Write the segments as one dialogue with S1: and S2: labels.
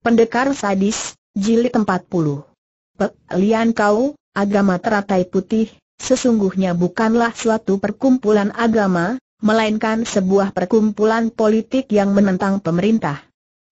S1: Pendekar Sadis, Jilid 40 Pek Lian Kau, Agama Teratai Putih, sesungguhnya bukanlah suatu perkumpulan agama, melainkan sebuah perkumpulan politik yang menentang pemerintah.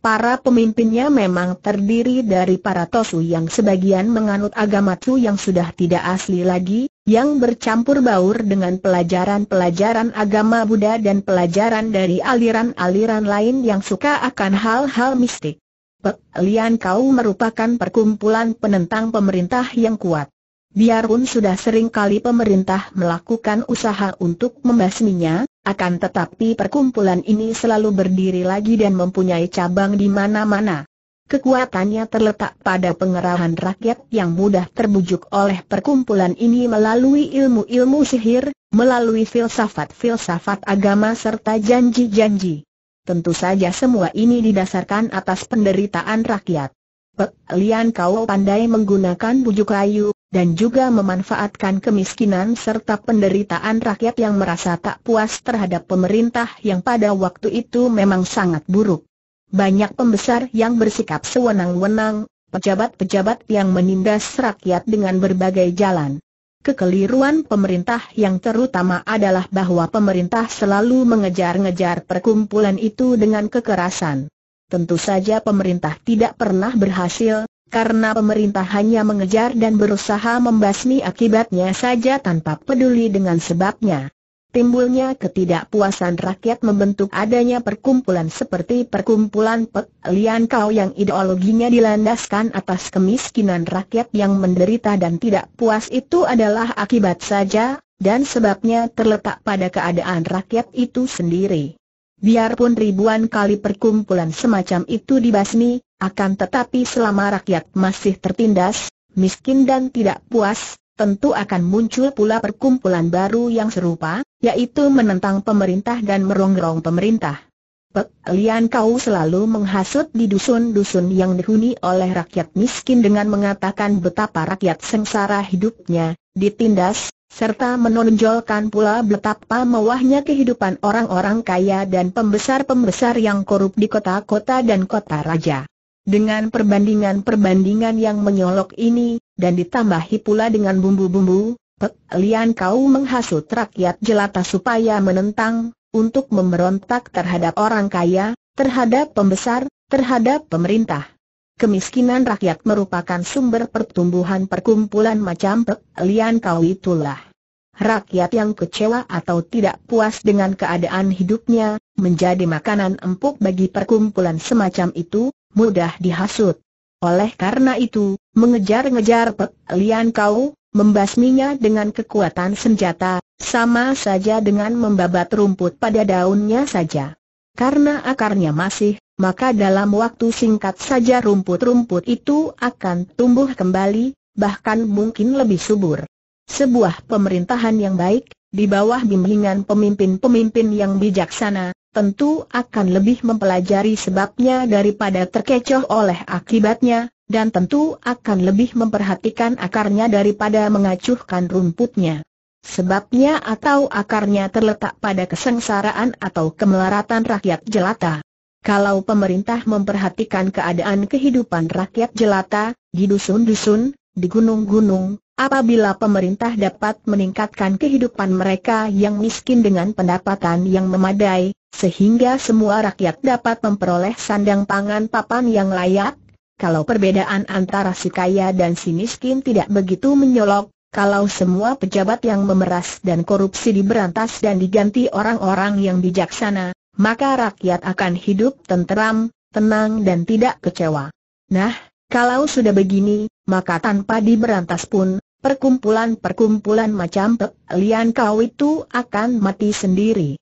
S1: Para pemimpinnya memang terdiri dari para tosu yang sebagian menganut agama tu yang sudah tidak asli lagi, yang bercampur baur dengan pelajaran-pelajaran agama Buddha dan pelajaran dari aliran-aliran lain yang suka akan hal-hal mistik. Pek Lian Kau merupakan perkumpulan penentang pemerintah yang kuat. Biarpun sudah sering kali pemerintah melakukan usaha untuk membasminya, akan tetapi perkumpulan ini selalu berdiri lagi dan mempunyai cabang di mana-mana. Kekuatannya terletak pada pengerahan rakyat yang mudah terbujuk oleh perkumpulan ini melalui ilmu-ilmu sihir, melalui filsafat-filsafat agama serta janji-janji. Tentu saja semua ini didasarkan atas penderitaan rakyat. Pek Lian Kau pandai menggunakan bujuk rayu, dan juga memanfaatkan kemiskinan serta penderitaan rakyat yang merasa tak puas terhadap pemerintah yang pada waktu itu memang sangat buruk. Banyak pembesar yang bersikap sewenang-wenang, pejabat-pejabat yang menindas rakyat dengan berbagai jalan. Kekeliruan pemerintah yang terutama adalah bahwa pemerintah selalu mengejar-ngejar perkumpulan itu dengan kekerasan. Tentu saja pemerintah tidak pernah berhasil, karena pemerintah hanya mengejar dan berusaha membasmi akibatnya saja tanpa peduli dengan sebabnya timbulnya ketidakpuasan rakyat membentuk adanya perkumpulan seperti perkumpulan Pek Lian Kau yang ideologinya dilandaskan atas kemiskinan rakyat yang menderita dan tidak puas itu adalah akibat saja, dan sebabnya terletak pada keadaan rakyat itu sendiri. Biarpun ribuan kali perkumpulan semacam itu dibasmi, akan tetapi selama rakyat masih tertindas, miskin dan tidak puas, tentu akan muncul pula perkumpulan baru yang serupa, yaitu menentang pemerintah dan merongrong pemerintah. Pek Lian Kau selalu menghasut di dusun-dusun yang dihuni oleh rakyat miskin dengan mengatakan betapa rakyat sengsara hidupnya, ditindas, serta menonjolkan pula betapa mewahnya kehidupan orang-orang kaya dan pembesar-pembesar yang korup di kota-kota dan kota raja. Dengan perbandingan-perbandingan yang menyolok ini, dan ditambahi pula dengan bumbu-bumbu, pekalian kau menghasut rakyat jelata supaya menentang, untuk memberontak terhadap orang kaya, terhadap pembesar, terhadap pemerintah. Kemiskinan rakyat merupakan sumber pertumbuhan perkumpulan macam pekalian Kau itulah. Rakyat yang kecewa atau tidak puas dengan keadaan hidupnya, menjadi makanan empuk bagi perkumpulan semacam itu, mudah dihasut. Oleh karena itu, mengejar-ngejar Pek Lian Kau, membasminya dengan kekuatan senjata, sama saja dengan membabat rumput pada daunnya saja. Karena akarnya masih, maka dalam waktu singkat saja rumput-rumput itu akan tumbuh kembali, bahkan mungkin lebih subur. Sebuah pemerintahan yang baik, di bawah bimbingan pemimpin-pemimpin yang bijaksana, tentu akan lebih mempelajari sebabnya daripada terkecoh oleh akibatnya, dan tentu akan lebih memperhatikan akarnya daripada mengacuhkan rumputnya. Sebabnya atau akarnya terletak pada kesengsaraan atau kemelaratan rakyat jelata. Kalau pemerintah memperhatikan keadaan kehidupan rakyat jelata, di dusun-dusun, di gunung-gunung, Apabila pemerintah dapat meningkatkan kehidupan mereka yang miskin dengan pendapatan yang memadai, sehingga semua rakyat dapat memperoleh sandang pangan papan yang layak, kalau perbedaan antara si kaya dan si miskin tidak begitu menyolok, kalau semua pejabat yang memeras dan korupsi diberantas dan diganti orang-orang yang bijaksana, maka rakyat akan hidup tenteram, tenang dan tidak kecewa. Nah, kalau sudah begini, maka tanpa diberantas pun, perkumpulan-perkumpulan macam Pek Lian kau itu akan mati sendiri.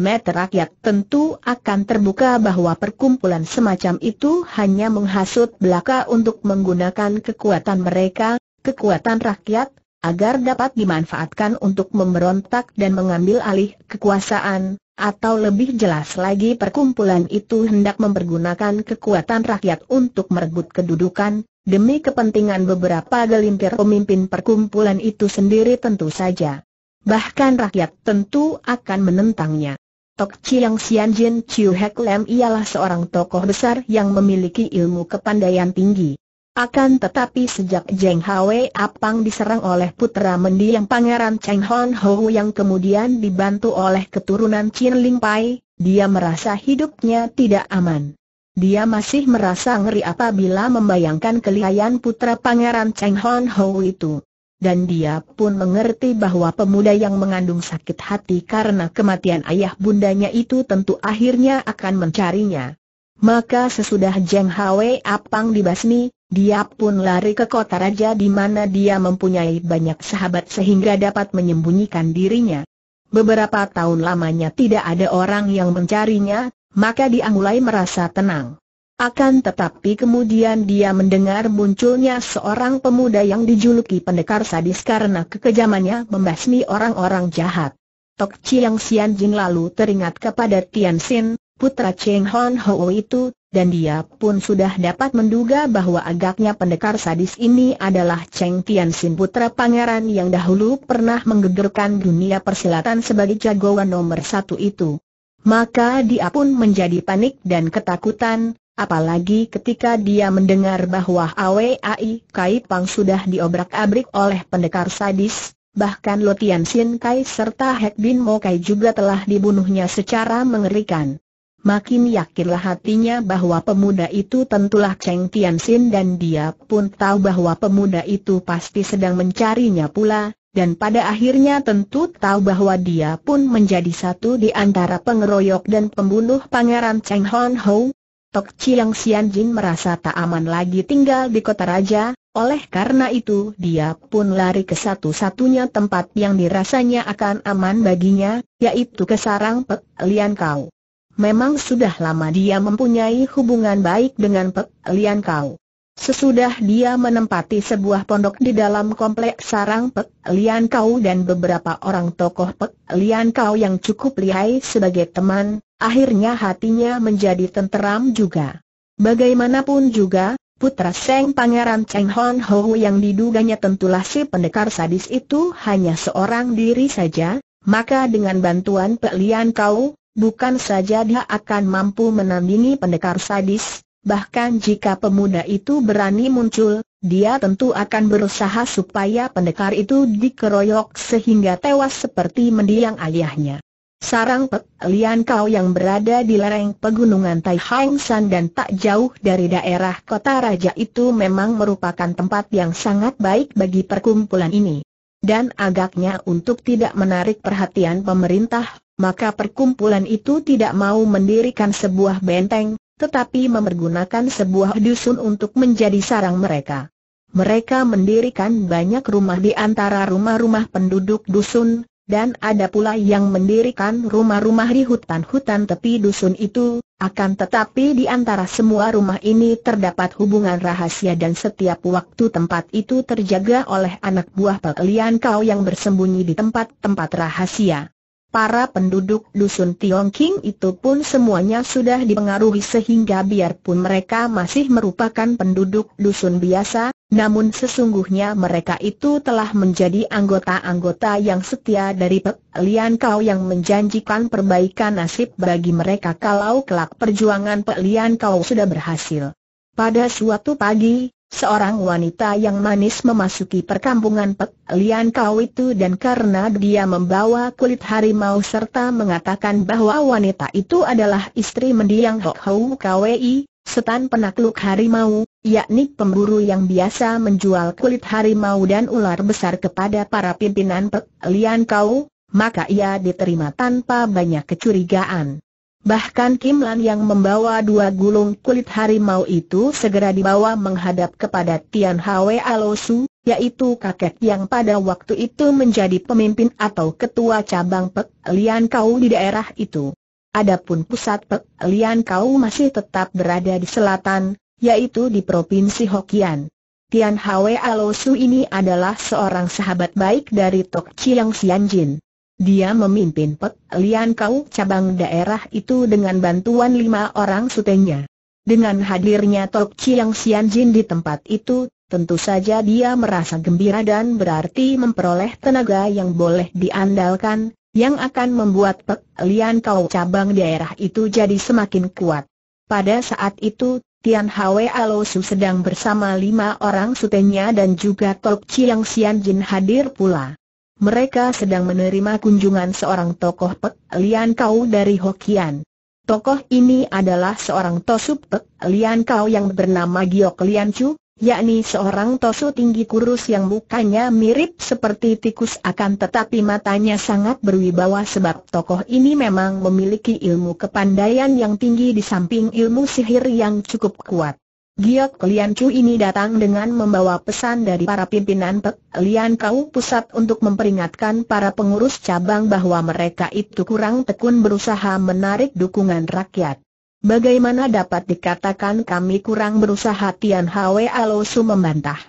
S1: Mata rakyat tentu akan terbuka bahwa perkumpulan semacam itu hanya menghasut belaka untuk menggunakan kekuatan mereka, kekuatan rakyat, agar dapat dimanfaatkan untuk memberontak dan mengambil alih kekuasaan, atau lebih jelas lagi perkumpulan itu hendak mempergunakan kekuatan rakyat untuk merebut kedudukan, demi kepentingan beberapa gelintir pemimpin perkumpulan itu sendiri tentu saja. Bahkan rakyat tentu akan menentangnya. Tok Chiang Sian Jin Chiu Hek Lem ialah seorang tokoh besar yang memiliki ilmu kepandaian tinggi. Akan tetapi sejak Jeng Hwe Apang diserang oleh putra mendiang Pangeran Cheng Hon Ho yang kemudian dibantu oleh keturunan Chin Ling Pai, dia merasa hidupnya tidak aman. Dia masih merasa ngeri apabila membayangkan kelihayan putra pangeran Cheng Hon Ho itu. Dan dia pun mengerti bahwa pemuda yang mengandung sakit hati karena kematian ayah bundanya itu tentu akhirnya akan mencarinya. Maka sesudah Jeng Hwe Apang dibasmi, dia pun lari ke kota raja di mana dia mempunyai banyak sahabat sehingga dapat menyembunyikan dirinya. Beberapa tahun lamanya tidak ada orang yang mencarinya, maka dia mulai merasa tenang. Akan tetapi kemudian dia mendengar munculnya seorang pemuda yang dijuluki pendekar sadis karena kekejamannya membasmi orang-orang jahat. Tok Chiang Sian Jin lalu teringat kepada Tian Xin, putra Cheng Hon Ho itu, dan dia pun sudah dapat menduga bahwa agaknya pendekar sadis ini adalah Cheng Tian Xin putra pangeran yang dahulu pernah menggegerkan dunia persilatan sebagai jagoan nomor satu itu. Maka dia pun menjadi panik dan ketakutan, apalagi ketika dia mendengar bahwa Awei Kai Pang sudah diobrak-abrik oleh pendekar sadis, bahkan Lotian Sin Kai serta Hek Bin Mo Kai juga telah dibunuhnya secara mengerikan. Makin yakinlah hatinya bahwa pemuda itu tentulah Cheng Tian Sin dan dia pun tahu bahwa pemuda itu pasti sedang mencarinya pula, dan pada akhirnya tentu tahu bahwa dia pun menjadi satu di antara pengeroyok dan pembunuh Pangeran Cheng Hon Ho. Tok Chiang Sian Jin merasa tak aman lagi tinggal di kota raja, oleh karena itu dia pun lari ke satu-satunya tempat yang dirasanya akan aman baginya, yaitu ke sarang Pek Lian Kau. Memang sudah lama dia mempunyai hubungan baik dengan Pek Lian Kau. Sesudah dia menempati sebuah pondok di dalam kompleks sarang Pek Lian Kau dan beberapa orang tokoh Pek Lian Kau yang cukup lihai sebagai teman, akhirnya hatinya menjadi tenteram juga. Bagaimanapun juga, putra Seng Pangeran Cheng Hon Ho yang diduganya tentulah si pendekar sadis itu hanya seorang diri saja, maka dengan bantuan Pek Lian Kau, bukan saja dia akan mampu menandingi pendekar sadis, Bahkan jika pemuda itu berani muncul, dia tentu akan berusaha supaya pendekar itu dikeroyok sehingga tewas seperti mendiang ayahnya. Sarang Pek Lian Kau yang berada di lereng pegunungan Tai Hang San dan tak jauh dari daerah kota raja itu memang merupakan tempat yang sangat baik bagi perkumpulan ini. Dan agaknya untuk tidak menarik perhatian pemerintah, maka perkumpulan itu tidak mau mendirikan sebuah benteng, tetapi memergunakan sebuah dusun untuk menjadi sarang mereka. Mereka mendirikan banyak rumah di antara rumah-rumah penduduk dusun, dan ada pula yang mendirikan rumah-rumah di hutan-hutan tepi dusun itu, akan tetapi di antara semua rumah ini terdapat hubungan rahasia dan setiap waktu tempat itu terjaga oleh anak buah Pelian Kau yang bersembunyi di tempat-tempat rahasia. Para penduduk dusun Tiongking itu pun semuanya sudah dipengaruhi sehingga biarpun mereka masih merupakan penduduk dusun biasa, namun sesungguhnya mereka itu telah menjadi anggota-anggota yang setia dari Pek Lian Kau yang menjanjikan perbaikan nasib bagi mereka kalau kelak perjuangan Pek Lian Kau sudah berhasil. Pada suatu pagi, Seorang wanita yang manis memasuki perkampungan Pek Lian Kau itu dan karena dia membawa kulit harimau serta mengatakan bahwa wanita itu adalah istri mendiang Hok Hou Kwei, setan penakluk harimau, yakni pemburu yang biasa menjual kulit harimau dan ular besar kepada para pimpinan Pek Lian Kau, maka ia diterima tanpa banyak kecurigaan. Bahkan Kim Lan yang membawa dua gulung kulit harimau itu segera dibawa menghadap kepada Tian Hwe Alosu, yaitu kakek yang pada waktu itu menjadi pemimpin atau ketua cabang Pek Lian Kau di daerah itu. Adapun pusat Pek Lian Kau masih tetap berada di selatan, yaitu di Provinsi Hokian. Tian Hwe Alosu ini adalah seorang sahabat baik dari Tok Chiang Xianjin. Dia memimpin Pek Lian Kau cabang daerah itu dengan bantuan lima orang sutenya. Dengan hadirnya Tok Chiang Sian Jin di tempat itu, tentu saja dia merasa gembira dan berarti memperoleh tenaga yang boleh diandalkan, yang akan membuat Pek Lian Kau cabang daerah itu jadi semakin kuat. Pada saat itu, Tian Hwe Alosu sedang bersama lima orang sutenya dan juga Tok Chiang Sian Jin hadir pula mereka sedang menerima kunjungan seorang tokoh Pek Lian Kau dari Hokian. Tokoh ini adalah seorang Tosu Pek Lian Kau yang bernama Giok Lian Chu, yakni seorang tosu tinggi kurus yang mukanya mirip seperti tikus akan tetapi matanya sangat berwibawa sebab tokoh ini memang memiliki ilmu kepandaian yang tinggi di samping ilmu sihir yang cukup kuat. Giok Lian Chu ini datang dengan membawa pesan dari para pimpinan Pek Lian Kau Pusat untuk memperingatkan para pengurus cabang bahwa mereka itu kurang tekun berusaha menarik dukungan rakyat. Bagaimana dapat dikatakan kami kurang berusaha Tian Hwe Alosu membantah.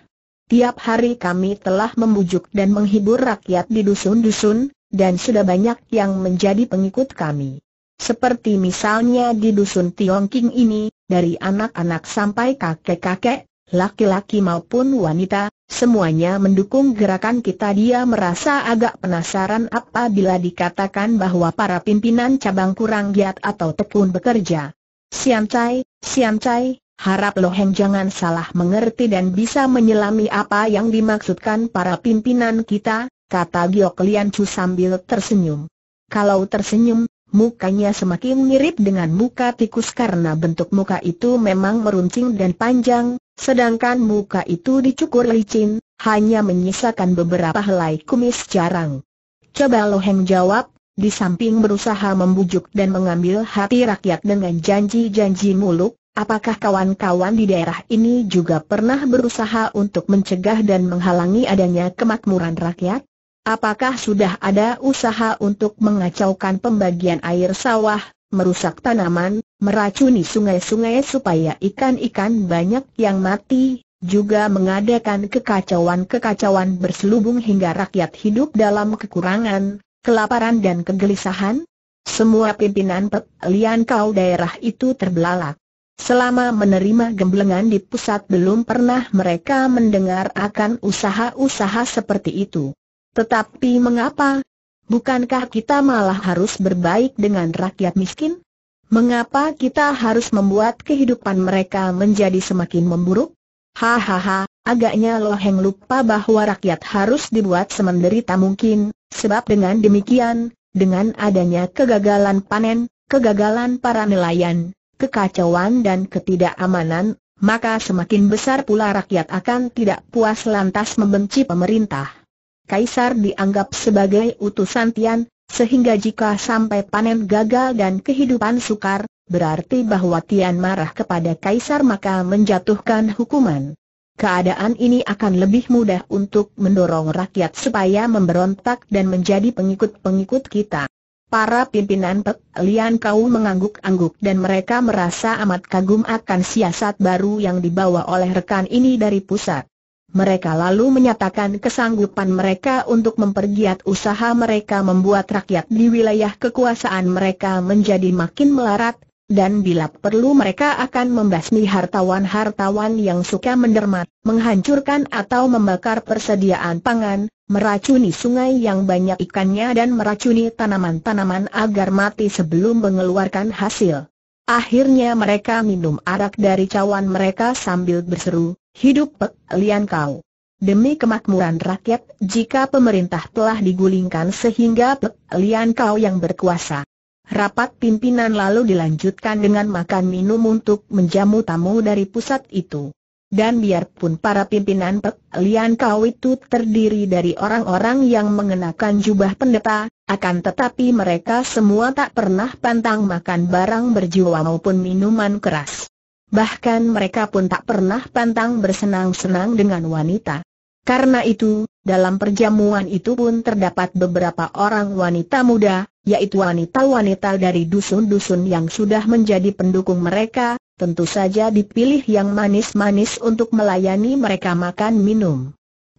S1: Tiap hari kami telah membujuk dan menghibur rakyat di dusun-dusun, dan sudah banyak yang menjadi pengikut kami. Seperti misalnya di dusun Tiongking ini, dari anak-anak sampai kakek-kakek, laki-laki maupun wanita, semuanya mendukung gerakan kita dia merasa agak penasaran apabila dikatakan bahwa para pimpinan cabang kurang giat atau tekun bekerja. Siantai, Siantai, harap Loheng jangan salah mengerti dan bisa menyelami apa yang dimaksudkan para pimpinan kita, kata Giok Lian Chu sambil tersenyum. Kalau tersenyum, Mukanya semakin mirip dengan muka tikus karena bentuk muka itu memang meruncing dan panjang, sedangkan muka itu dicukur licin, hanya menyisakan beberapa helai kumis jarang. Coba Loheng jawab, di samping berusaha membujuk dan mengambil hati rakyat dengan janji-janji muluk, apakah kawan-kawan di daerah ini juga pernah berusaha untuk mencegah dan menghalangi adanya kemakmuran rakyat? Apakah sudah ada usaha untuk mengacaukan pembagian air sawah, merusak tanaman, meracuni sungai-sungai supaya ikan-ikan banyak yang mati, juga mengadakan kekacauan-kekacauan berselubung hingga rakyat hidup dalam kekurangan, kelaparan dan kegelisahan? Semua pimpinan pelian kau daerah itu terbelalak. Selama menerima gemblengan di pusat belum pernah mereka mendengar akan usaha-usaha seperti itu. Tetapi mengapa? Bukankah kita malah harus berbaik dengan rakyat miskin? Mengapa kita harus membuat kehidupan mereka menjadi semakin memburuk? Hahaha, agaknya Lo Heng lupa bahwa rakyat harus dibuat semenderita mungkin, sebab dengan demikian, dengan adanya kegagalan panen, kegagalan para nelayan, kekacauan dan ketidakamanan, maka semakin besar pula rakyat akan tidak puas lantas membenci pemerintah. Kaisar dianggap sebagai utusan Tian, sehingga jika sampai panen gagal dan kehidupan sukar, berarti bahwa Tian marah kepada Kaisar maka menjatuhkan hukuman. Keadaan ini akan lebih mudah untuk mendorong rakyat supaya memberontak dan menjadi pengikut-pengikut kita. Para pimpinan Pek Lian Kau mengangguk-angguk dan mereka merasa amat kagum akan siasat baru yang dibawa oleh rekan ini dari pusat. Mereka lalu menyatakan kesanggupan mereka untuk mempergiat usaha mereka membuat rakyat di wilayah kekuasaan mereka menjadi makin melarat, dan bila perlu mereka akan membasmi hartawan-hartawan yang suka mendermat, menghancurkan atau membakar persediaan pangan, meracuni sungai yang banyak ikannya dan meracuni tanaman-tanaman agar mati sebelum mengeluarkan hasil. Akhirnya mereka minum arak dari cawan mereka sambil berseru, Hidup Pek Lian kau. Demi kemakmuran rakyat, jika pemerintah telah digulingkan sehingga Pek Lian kau yang berkuasa. Rapat pimpinan lalu dilanjutkan dengan makan minum untuk menjamu tamu dari pusat itu. Dan biarpun para pimpinan Pek Lian Kau itu terdiri dari orang-orang yang mengenakan jubah pendeta, akan tetapi mereka semua tak pernah pantang makan barang berjiwa maupun minuman keras bahkan mereka pun tak pernah pantang bersenang-senang dengan wanita. Karena itu, dalam perjamuan itu pun terdapat beberapa orang wanita muda, yaitu wanita-wanita dari dusun-dusun yang sudah menjadi pendukung mereka, tentu saja dipilih yang manis-manis untuk melayani mereka makan minum.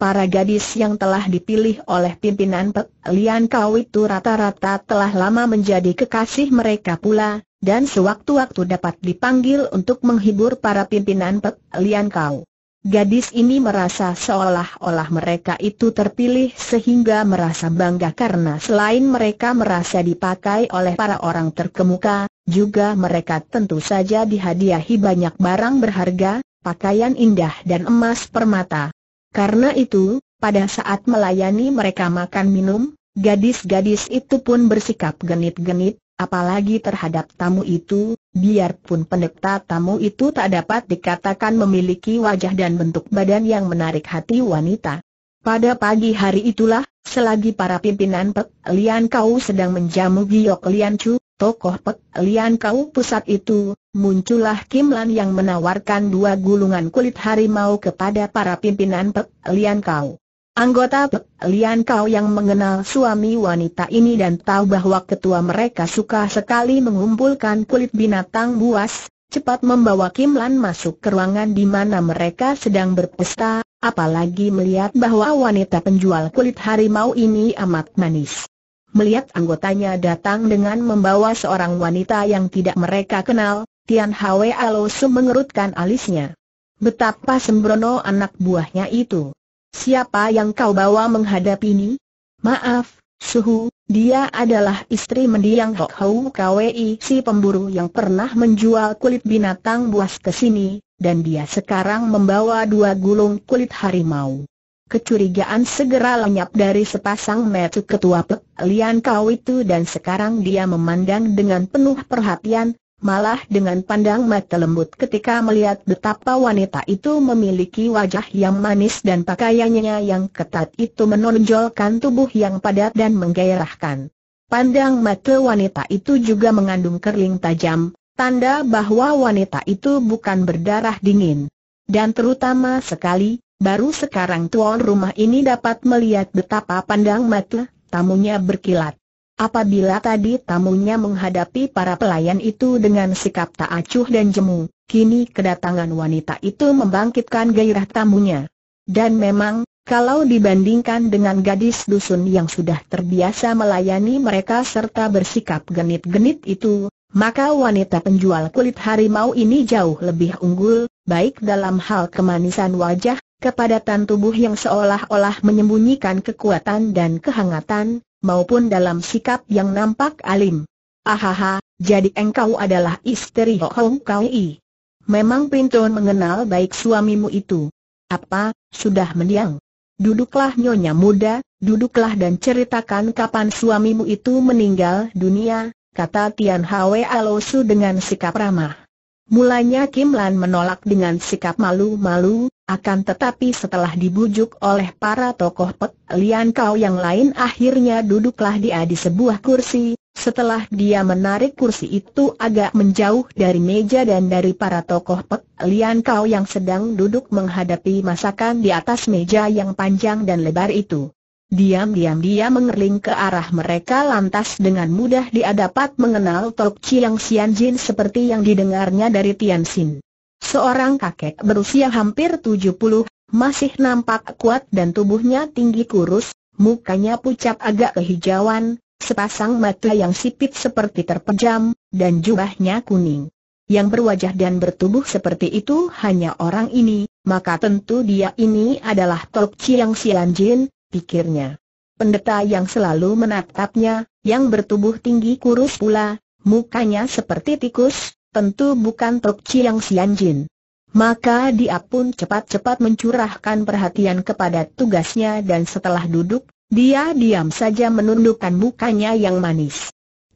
S1: Para gadis yang telah dipilih oleh pimpinan Pek Lian Kau itu rata-rata telah lama menjadi kekasih mereka pula, dan sewaktu-waktu dapat dipanggil untuk menghibur para pimpinan Pek Lian Kau. Gadis ini merasa seolah-olah mereka itu terpilih sehingga merasa bangga karena selain mereka merasa dipakai oleh para orang terkemuka, juga mereka tentu saja dihadiahi banyak barang berharga, pakaian indah dan emas permata. Karena itu, pada saat melayani mereka makan minum, gadis-gadis itu pun bersikap genit-genit, apalagi terhadap tamu itu, biarpun pendeta tamu itu tak dapat dikatakan memiliki wajah dan bentuk badan yang menarik hati wanita. Pada pagi hari itulah, selagi para pimpinan Pek Lian Kau sedang menjamu Giok Lian Chu, tokoh Pek Lian Kau pusat itu, muncullah Kim Lan yang menawarkan dua gulungan kulit harimau kepada para pimpinan Pek Lian Kau. Anggota Lian Kau yang mengenal suami wanita ini dan tahu bahwa ketua mereka suka sekali mengumpulkan kulit binatang buas, cepat membawa Kim Lan masuk ke ruangan di mana mereka sedang berpesta, apalagi melihat bahwa wanita penjual kulit harimau ini amat manis. Melihat anggotanya datang dengan membawa seorang wanita yang tidak mereka kenal, Tian Hwe Alosu mengerutkan alisnya. Betapa sembrono anak buahnya itu. Siapa yang kau bawa menghadap ini? Maaf, Suhu, dia adalah istri mendiang Hok Hou Kwei si pemburu yang pernah menjual kulit binatang buas ke sini, dan dia sekarang membawa dua gulung kulit harimau. Kecurigaan segera lenyap dari sepasang metu ketua Pek Lian Kau itu dan sekarang dia memandang dengan penuh perhatian, malah dengan pandang mata lembut ketika melihat betapa wanita itu memiliki wajah yang manis dan pakaiannya yang ketat itu menonjolkan tubuh yang padat dan menggairahkan. Pandang mata wanita itu juga mengandung kerling tajam, tanda bahwa wanita itu bukan berdarah dingin. Dan terutama sekali, baru sekarang tuan rumah ini dapat melihat betapa pandang mata tamunya berkilat. Apabila tadi tamunya menghadapi para pelayan itu dengan sikap tak acuh dan jemu, kini kedatangan wanita itu membangkitkan gairah tamunya. Dan memang, kalau dibandingkan dengan gadis dusun yang sudah terbiasa melayani mereka serta bersikap genit-genit itu, maka wanita penjual kulit harimau ini jauh lebih unggul, baik dalam hal kemanisan wajah, kepadatan tubuh yang seolah-olah menyembunyikan kekuatan dan kehangatan, maupun dalam sikap yang nampak alim. Ahaha, jadi engkau adalah istri Hong Kau I. Memang pintu mengenal baik suamimu itu. Apa, sudah mendiang? Duduklah nyonya muda, duduklah dan ceritakan kapan suamimu itu meninggal dunia, kata Tian Hwe Alosu dengan sikap ramah. Mulanya Kim Lan menolak dengan sikap malu-malu, akan tetapi setelah dibujuk oleh para tokoh Pek Lian Kau yang lain akhirnya duduklah dia di sebuah kursi, setelah dia menarik kursi itu agak menjauh dari meja dan dari para tokoh Pek Lian Kau yang sedang duduk menghadapi masakan di atas meja yang panjang dan lebar itu. Diam-diam dia mengerling ke arah mereka lantas dengan mudah dia dapat mengenal Tok Chiang Sian Jin seperti yang didengarnya dari Tian Xin. Seorang kakek berusia hampir 70, masih nampak kuat dan tubuhnya tinggi kurus, mukanya pucat agak kehijauan, sepasang mata yang sipit seperti terpejam, dan jubahnya kuning. Yang berwajah dan bertubuh seperti itu hanya orang ini, maka tentu dia ini adalah Tok Chiang Sian Jin, pikirnya. Pendeta yang selalu menatapnya, yang bertubuh tinggi kurus pula, mukanya seperti tikus, tentu bukan Tok Chiang Sianjin. Maka dia pun cepat-cepat mencurahkan perhatian kepada tugasnya dan setelah duduk, dia diam saja menundukkan mukanya yang manis.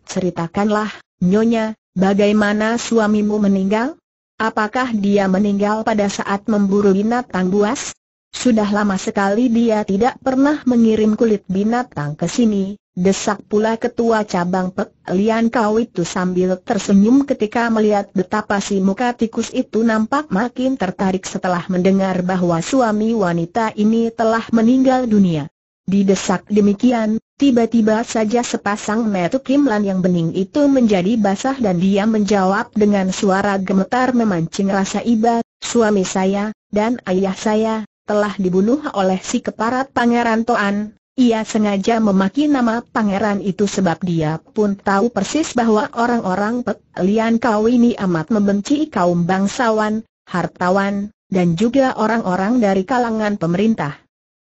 S1: Ceritakanlah, Nyonya, bagaimana suamimu meninggal? Apakah dia meninggal pada saat memburu binatang buas? sudah lama sekali dia tidak pernah mengirim kulit binatang ke sini, desak pula ketua cabang Pek Lian Kau itu sambil tersenyum ketika melihat betapa si muka tikus itu nampak makin tertarik setelah mendengar bahwa suami wanita ini telah meninggal dunia. Didesak demikian, tiba-tiba saja sepasang metu Lan yang bening itu menjadi basah dan dia menjawab dengan suara gemetar memancing rasa iba, suami saya, dan ayah saya, telah dibunuh oleh si keparat Pangeran Toan. Ia sengaja memaki nama pangeran itu sebab dia pun tahu persis bahwa orang-orang Pek Lian Kau ini amat membenci kaum bangsawan, hartawan, dan juga orang-orang dari kalangan pemerintah.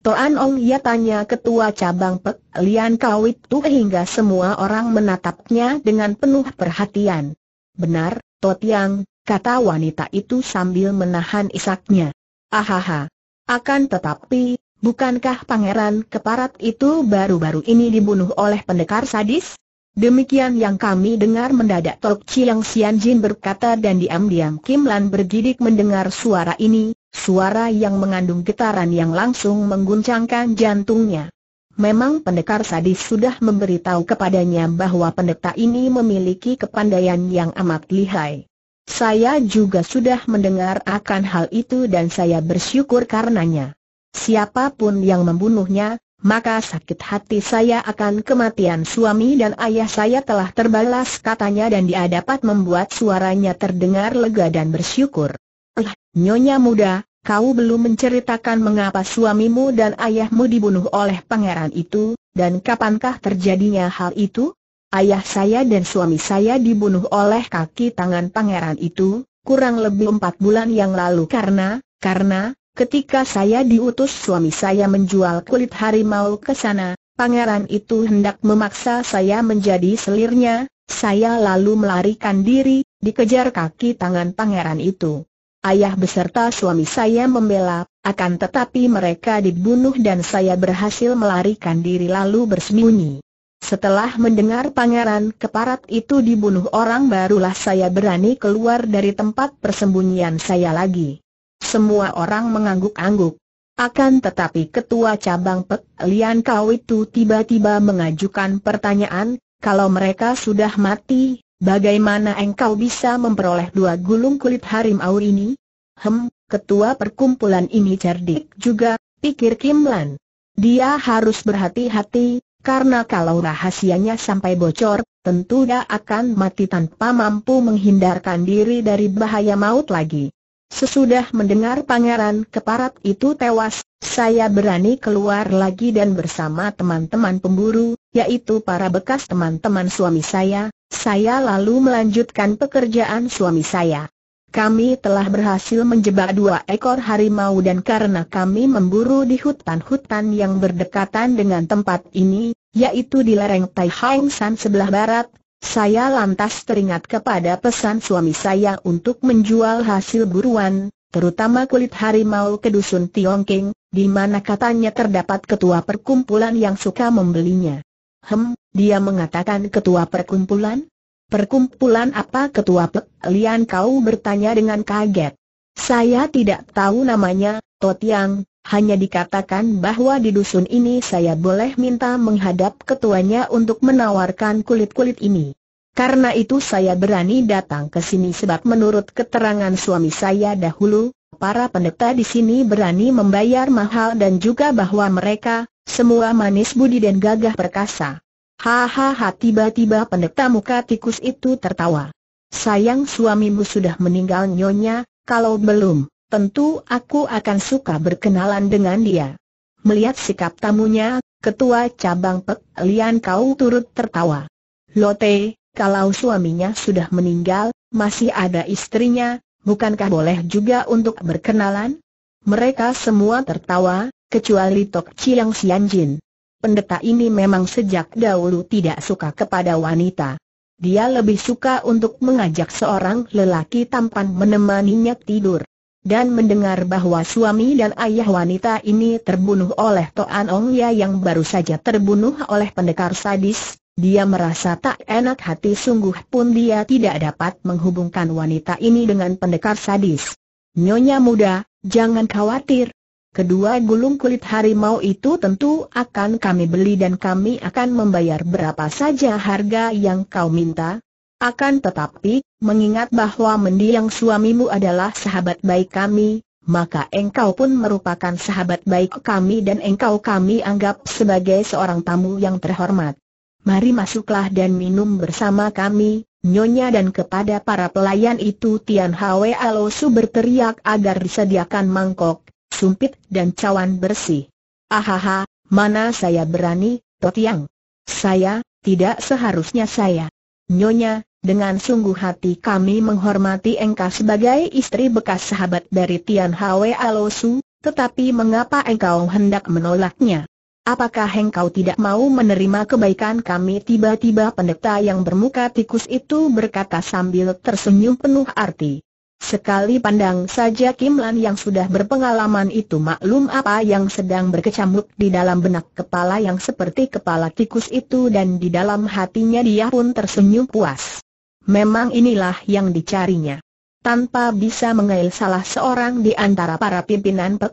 S1: Toan Ong ia tanya ketua cabang Pek Lian Kau itu hingga semua orang menatapnya dengan penuh perhatian. Benar, Yang, kata wanita itu sambil menahan isaknya. Ahaha, akan tetapi, bukankah Pangeran Keparat itu baru-baru ini dibunuh oleh pendekar sadis? Demikian yang kami dengar mendadak Tok Chiang Sian Jin berkata dan diam-diam Kim Lan bergidik mendengar suara ini, suara yang mengandung getaran yang langsung mengguncangkan jantungnya. Memang pendekar sadis sudah memberitahu kepadanya bahwa pendeta ini memiliki kepandaian yang amat lihai. Saya juga sudah mendengar akan hal itu dan saya bersyukur karenanya. Siapapun yang membunuhnya, maka sakit hati saya akan kematian suami dan ayah saya telah terbalas katanya dan dia dapat membuat suaranya terdengar lega dan bersyukur. Eh, nyonya muda, kau belum menceritakan mengapa suamimu dan ayahmu dibunuh oleh pangeran itu, dan kapankah terjadinya hal itu? Ayah saya dan suami saya dibunuh oleh kaki tangan pangeran itu, kurang lebih empat bulan yang lalu karena, karena, ketika saya diutus suami saya menjual kulit harimau ke sana, pangeran itu hendak memaksa saya menjadi selirnya, saya lalu melarikan diri, dikejar kaki tangan pangeran itu. Ayah beserta suami saya membela, akan tetapi mereka dibunuh dan saya berhasil melarikan diri lalu bersembunyi. Setelah mendengar Pangeran Keparat itu dibunuh orang barulah saya berani keluar dari tempat persembunyian saya lagi. Semua orang mengangguk-angguk. Akan tetapi ketua cabang Pek Lian Kau itu tiba-tiba mengajukan pertanyaan, kalau mereka sudah mati, bagaimana engkau bisa memperoleh dua gulung kulit harimau ini? Hem, ketua perkumpulan ini cerdik juga, pikir Kim Lan. Dia harus berhati-hati, karena kalau rahasianya sampai bocor, tentu dia akan mati tanpa mampu menghindarkan diri dari bahaya maut lagi. Sesudah mendengar pangeran keparat itu tewas, saya berani keluar lagi dan bersama teman-teman pemburu, yaitu para bekas teman-teman suami saya, saya lalu melanjutkan pekerjaan suami saya. Kami telah berhasil menjebak dua ekor harimau dan karena kami memburu di hutan-hutan yang berdekatan dengan tempat ini, yaitu di lereng Tai San sebelah barat, saya lantas teringat kepada pesan suami saya untuk menjual hasil buruan, terutama kulit harimau ke dusun Tiongking, di mana katanya terdapat ketua perkumpulan yang suka membelinya. Hem, dia mengatakan ketua perkumpulan? Perkumpulan apa ketua Pek Lian kau bertanya dengan kaget. Saya tidak tahu namanya, Totiang, hanya dikatakan bahwa di dusun ini saya boleh minta menghadap ketuanya untuk menawarkan kulit-kulit ini. Karena itu saya berani datang ke sini sebab menurut keterangan suami saya dahulu, para pendeta di sini berani membayar mahal dan juga bahwa mereka, semua manis budi dan gagah perkasa. Hahaha tiba-tiba pendeta muka tikus itu tertawa. Sayang suamimu sudah meninggal nyonya, kalau belum, tentu aku akan suka berkenalan dengan dia. Melihat sikap tamunya, ketua cabang Pek Lian Kau turut tertawa. Lote, kalau suaminya sudah meninggal, masih ada istrinya, bukankah boleh juga untuk berkenalan? Mereka semua tertawa, kecuali Tok Chiang Jin pendeta ini memang sejak dahulu tidak suka kepada wanita. Dia lebih suka untuk mengajak seorang lelaki tampan menemaninya tidur. Dan mendengar bahwa suami dan ayah wanita ini terbunuh oleh Toan Ong Ya yang baru saja terbunuh oleh pendekar sadis, dia merasa tak enak hati sungguh pun dia tidak dapat menghubungkan wanita ini dengan pendekar sadis. Nyonya muda, jangan khawatir, Kedua gulung kulit harimau itu tentu akan kami beli dan kami akan membayar berapa saja harga yang kau minta. Akan tetapi, mengingat bahwa mendiang suamimu adalah sahabat baik kami, maka engkau pun merupakan sahabat baik kami dan engkau kami anggap sebagai seorang tamu yang terhormat. Mari masuklah dan minum bersama kami, Nyonya dan kepada para pelayan itu Tian Hwe Alosu berteriak agar disediakan mangkok sumpit dan cawan bersih. Ahaha, mana saya berani, Totiang? Saya, tidak seharusnya saya. Nyonya, dengan sungguh hati kami menghormati engkau sebagai istri bekas sahabat dari Tian Hwe Alosu, tetapi mengapa engkau hendak menolaknya? Apakah engkau tidak mau menerima kebaikan kami tiba-tiba pendeta yang bermuka tikus itu berkata sambil tersenyum penuh arti. Sekali pandang saja Kim Lan yang sudah berpengalaman itu maklum apa yang sedang berkecamuk di dalam benak kepala yang seperti kepala tikus itu dan di dalam hatinya dia pun tersenyum puas. Memang inilah yang dicarinya. Tanpa bisa mengail salah seorang di antara para pimpinan Pek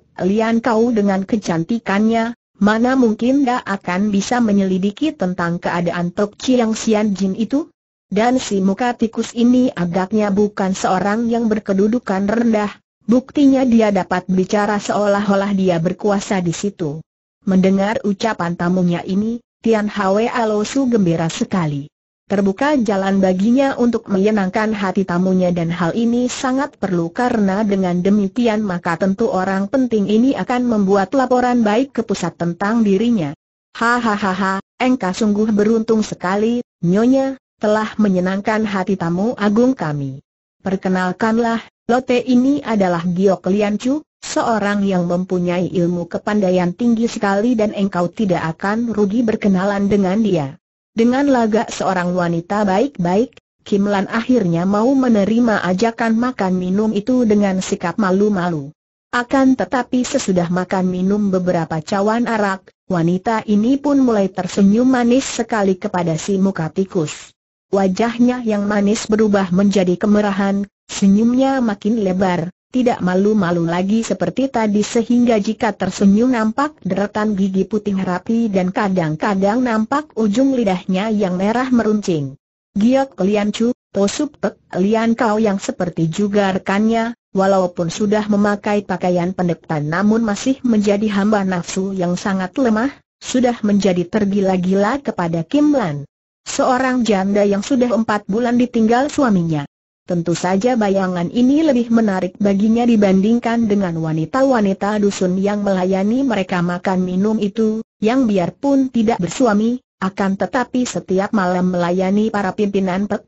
S1: Kau dengan kecantikannya, mana mungkin dia akan bisa menyelidiki tentang keadaan Tok Chiang Sian Jin itu? Dan si muka tikus ini agaknya bukan seorang yang berkedudukan rendah, buktinya dia dapat bicara seolah-olah dia berkuasa di situ. Mendengar ucapan tamunya ini, Tian Hwe Alosu gembira sekali. Terbuka jalan baginya untuk menyenangkan hati tamunya dan hal ini sangat perlu karena dengan demikian maka tentu orang penting ini akan membuat laporan baik ke pusat tentang dirinya. Hahaha, engkau sungguh beruntung sekali, Nyonya, telah menyenangkan hati tamu agung kami. Perkenalkanlah, Lote ini adalah Giok Lian Chu, seorang yang mempunyai ilmu kepandaian tinggi sekali dan engkau tidak akan rugi berkenalan dengan dia. Dengan lagak seorang wanita baik-baik, Kim Lan akhirnya mau menerima ajakan makan minum itu dengan sikap malu-malu. Akan tetapi sesudah makan minum beberapa cawan arak, wanita ini pun mulai tersenyum manis sekali kepada si muka tikus. Wajahnya yang manis berubah menjadi kemerahan, senyumnya makin lebar, tidak malu-malu lagi seperti tadi sehingga jika tersenyum nampak deretan gigi putih rapi dan kadang-kadang nampak ujung lidahnya yang merah meruncing. Giok Lian Chu, Tosup Pek Lian Kau yang seperti juga rekannya, walaupun sudah memakai pakaian pendektan namun masih menjadi hamba nafsu yang sangat lemah, sudah menjadi tergila-gila kepada Kim Lan. Seorang janda yang sudah empat bulan ditinggal suaminya. Tentu saja bayangan ini lebih menarik baginya dibandingkan dengan wanita-wanita dusun yang melayani mereka makan minum itu, yang biarpun tidak bersuami, akan tetapi setiap malam melayani para pimpinan Pek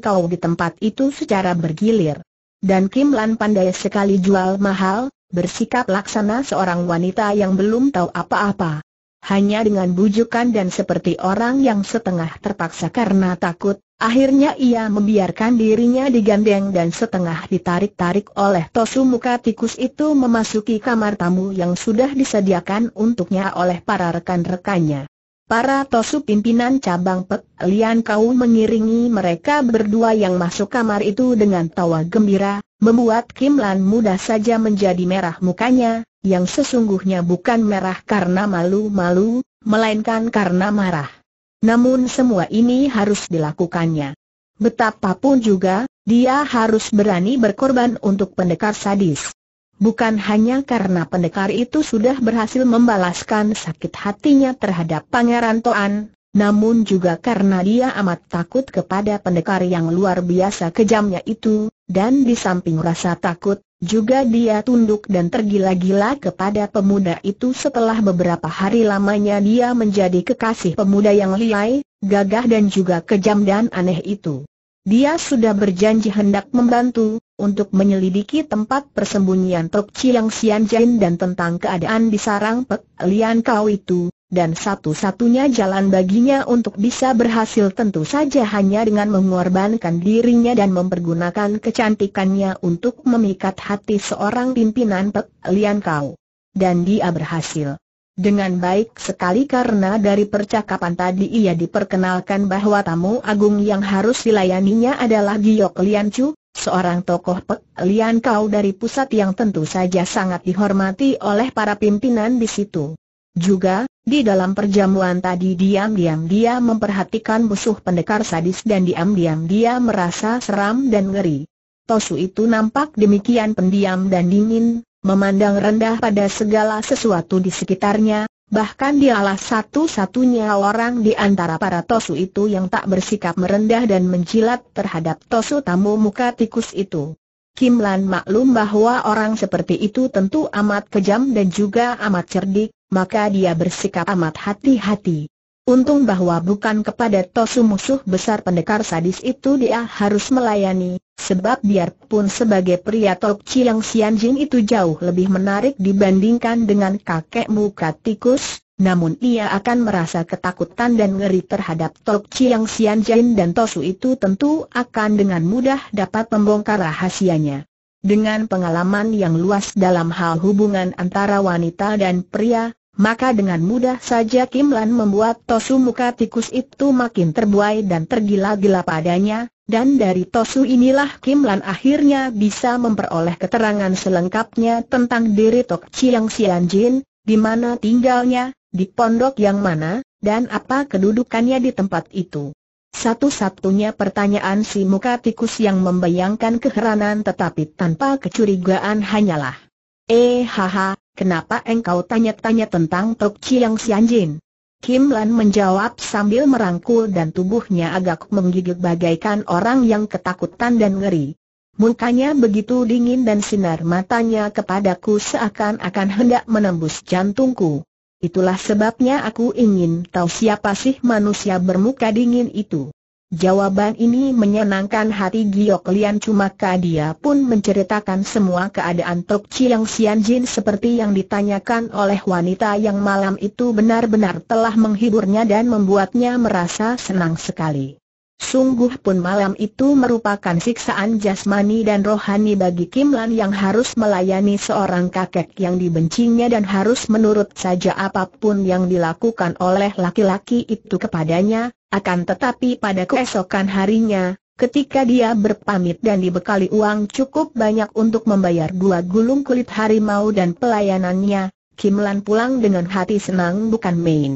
S1: Kau di tempat itu secara bergilir. Dan Kim Lan pandai sekali jual mahal, bersikap laksana seorang wanita yang belum tahu apa-apa hanya dengan bujukan dan seperti orang yang setengah terpaksa karena takut, akhirnya ia membiarkan dirinya digandeng dan setengah ditarik-tarik oleh tosu muka tikus itu memasuki kamar tamu yang sudah disediakan untuknya oleh para rekan-rekannya. Para tosu pimpinan cabang Pek Lian Kau mengiringi mereka berdua yang masuk kamar itu dengan tawa gembira, membuat Kim Lan mudah saja menjadi merah mukanya, yang sesungguhnya bukan merah karena malu-malu, melainkan karena marah. Namun semua ini harus dilakukannya. Betapapun juga, dia harus berani berkorban untuk pendekar sadis. Bukan hanya karena pendekar itu sudah berhasil membalaskan sakit hatinya terhadap Pangeran Toan, namun juga karena dia amat takut kepada pendekar yang luar biasa kejamnya itu, dan di samping rasa takut, juga dia tunduk dan tergila-gila kepada pemuda itu setelah beberapa hari lamanya dia menjadi kekasih pemuda yang liai, gagah dan juga kejam dan aneh itu. Dia sudah berjanji hendak membantu, untuk menyelidiki tempat persembunyian Tok Chiang Sian Jin dan tentang keadaan di sarang Pek Lian Kau itu, dan satu-satunya jalan baginya untuk bisa berhasil tentu saja hanya dengan mengorbankan dirinya dan mempergunakan kecantikannya untuk memikat hati seorang pimpinan Pek Lian Kau. Dan dia berhasil. Dengan baik sekali karena dari percakapan tadi ia diperkenalkan bahwa tamu agung yang harus dilayaninya adalah Giok Lian Chu, seorang tokoh Pek Lian Kau dari pusat yang tentu saja sangat dihormati oleh para pimpinan di situ. Juga, di dalam perjamuan tadi diam-diam dia memperhatikan musuh pendekar sadis dan diam-diam dia merasa seram dan ngeri. Tosu itu nampak demikian pendiam dan dingin, memandang rendah pada segala sesuatu di sekitarnya, bahkan dialah satu-satunya orang di antara para Tosu itu yang tak bersikap merendah dan menjilat terhadap Tosu tamu muka tikus itu. Kim Lan maklum bahwa orang seperti itu tentu amat kejam dan juga amat cerdik, maka dia bersikap amat hati-hati. Untung bahwa bukan kepada Tosu musuh besar pendekar sadis itu dia harus melayani, sebab biarpun sebagai pria Tokci yang Sian itu jauh lebih menarik dibandingkan dengan kakek muka tikus, namun ia akan merasa ketakutan dan ngeri terhadap Tokci yang Sian dan Tosu itu tentu akan dengan mudah dapat membongkar rahasianya. Dengan pengalaman yang luas dalam hal hubungan antara wanita dan pria, maka dengan mudah saja Kim Lan membuat tosu muka tikus itu makin terbuai dan tergila-gila padanya, dan dari tosu inilah Kim Lan akhirnya bisa memperoleh keterangan selengkapnya tentang diri Tok Chiang Sian Jin, di mana tinggalnya, di pondok yang mana, dan apa kedudukannya di tempat itu. Satu-satunya pertanyaan si muka tikus yang membayangkan keheranan tetapi tanpa kecurigaan hanyalah Eh haha, Kenapa engkau tanya-tanya tentang Tok Chiang Xianjin? Kim Lan menjawab sambil merangkul dan tubuhnya agak menggigit bagaikan orang yang ketakutan dan ngeri. Mukanya begitu dingin dan sinar matanya kepadaku seakan-akan hendak menembus jantungku. Itulah sebabnya aku ingin tahu siapa sih manusia bermuka dingin itu. Jawaban ini menyenangkan hati Giok Lian Cumaka dia pun menceritakan semua keadaan Tok Chiang Sian Jin seperti yang ditanyakan oleh wanita yang malam itu benar-benar telah menghiburnya dan membuatnya merasa senang sekali. Sungguh pun malam itu merupakan siksaan jasmani dan rohani bagi Kim Lan yang harus melayani seorang kakek yang dibencinya dan harus menurut saja apapun yang dilakukan oleh laki-laki itu kepadanya, akan tetapi pada keesokan harinya, ketika dia berpamit dan dibekali uang cukup banyak untuk membayar dua gulung kulit harimau dan pelayanannya, Kim Lan pulang dengan hati senang bukan main.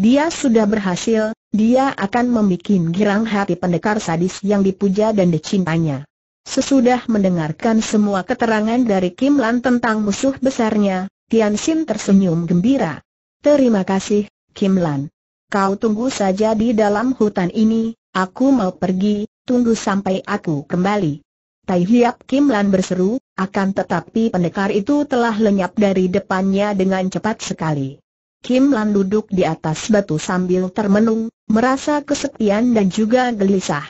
S1: Dia sudah berhasil, dia akan membuat girang hati pendekar sadis yang dipuja dan dicintanya. Sesudah mendengarkan semua keterangan dari Kim Lan tentang musuh besarnya, Tian Xin tersenyum gembira. Terima kasih, Kim Lan. Kau tunggu saja di dalam hutan ini, aku mau pergi, tunggu sampai aku kembali. Tai Hiap Kim Lan berseru, akan tetapi pendekar itu telah lenyap dari depannya dengan cepat sekali. Kim Lan duduk di atas batu sambil termenung, merasa kesepian dan juga gelisah.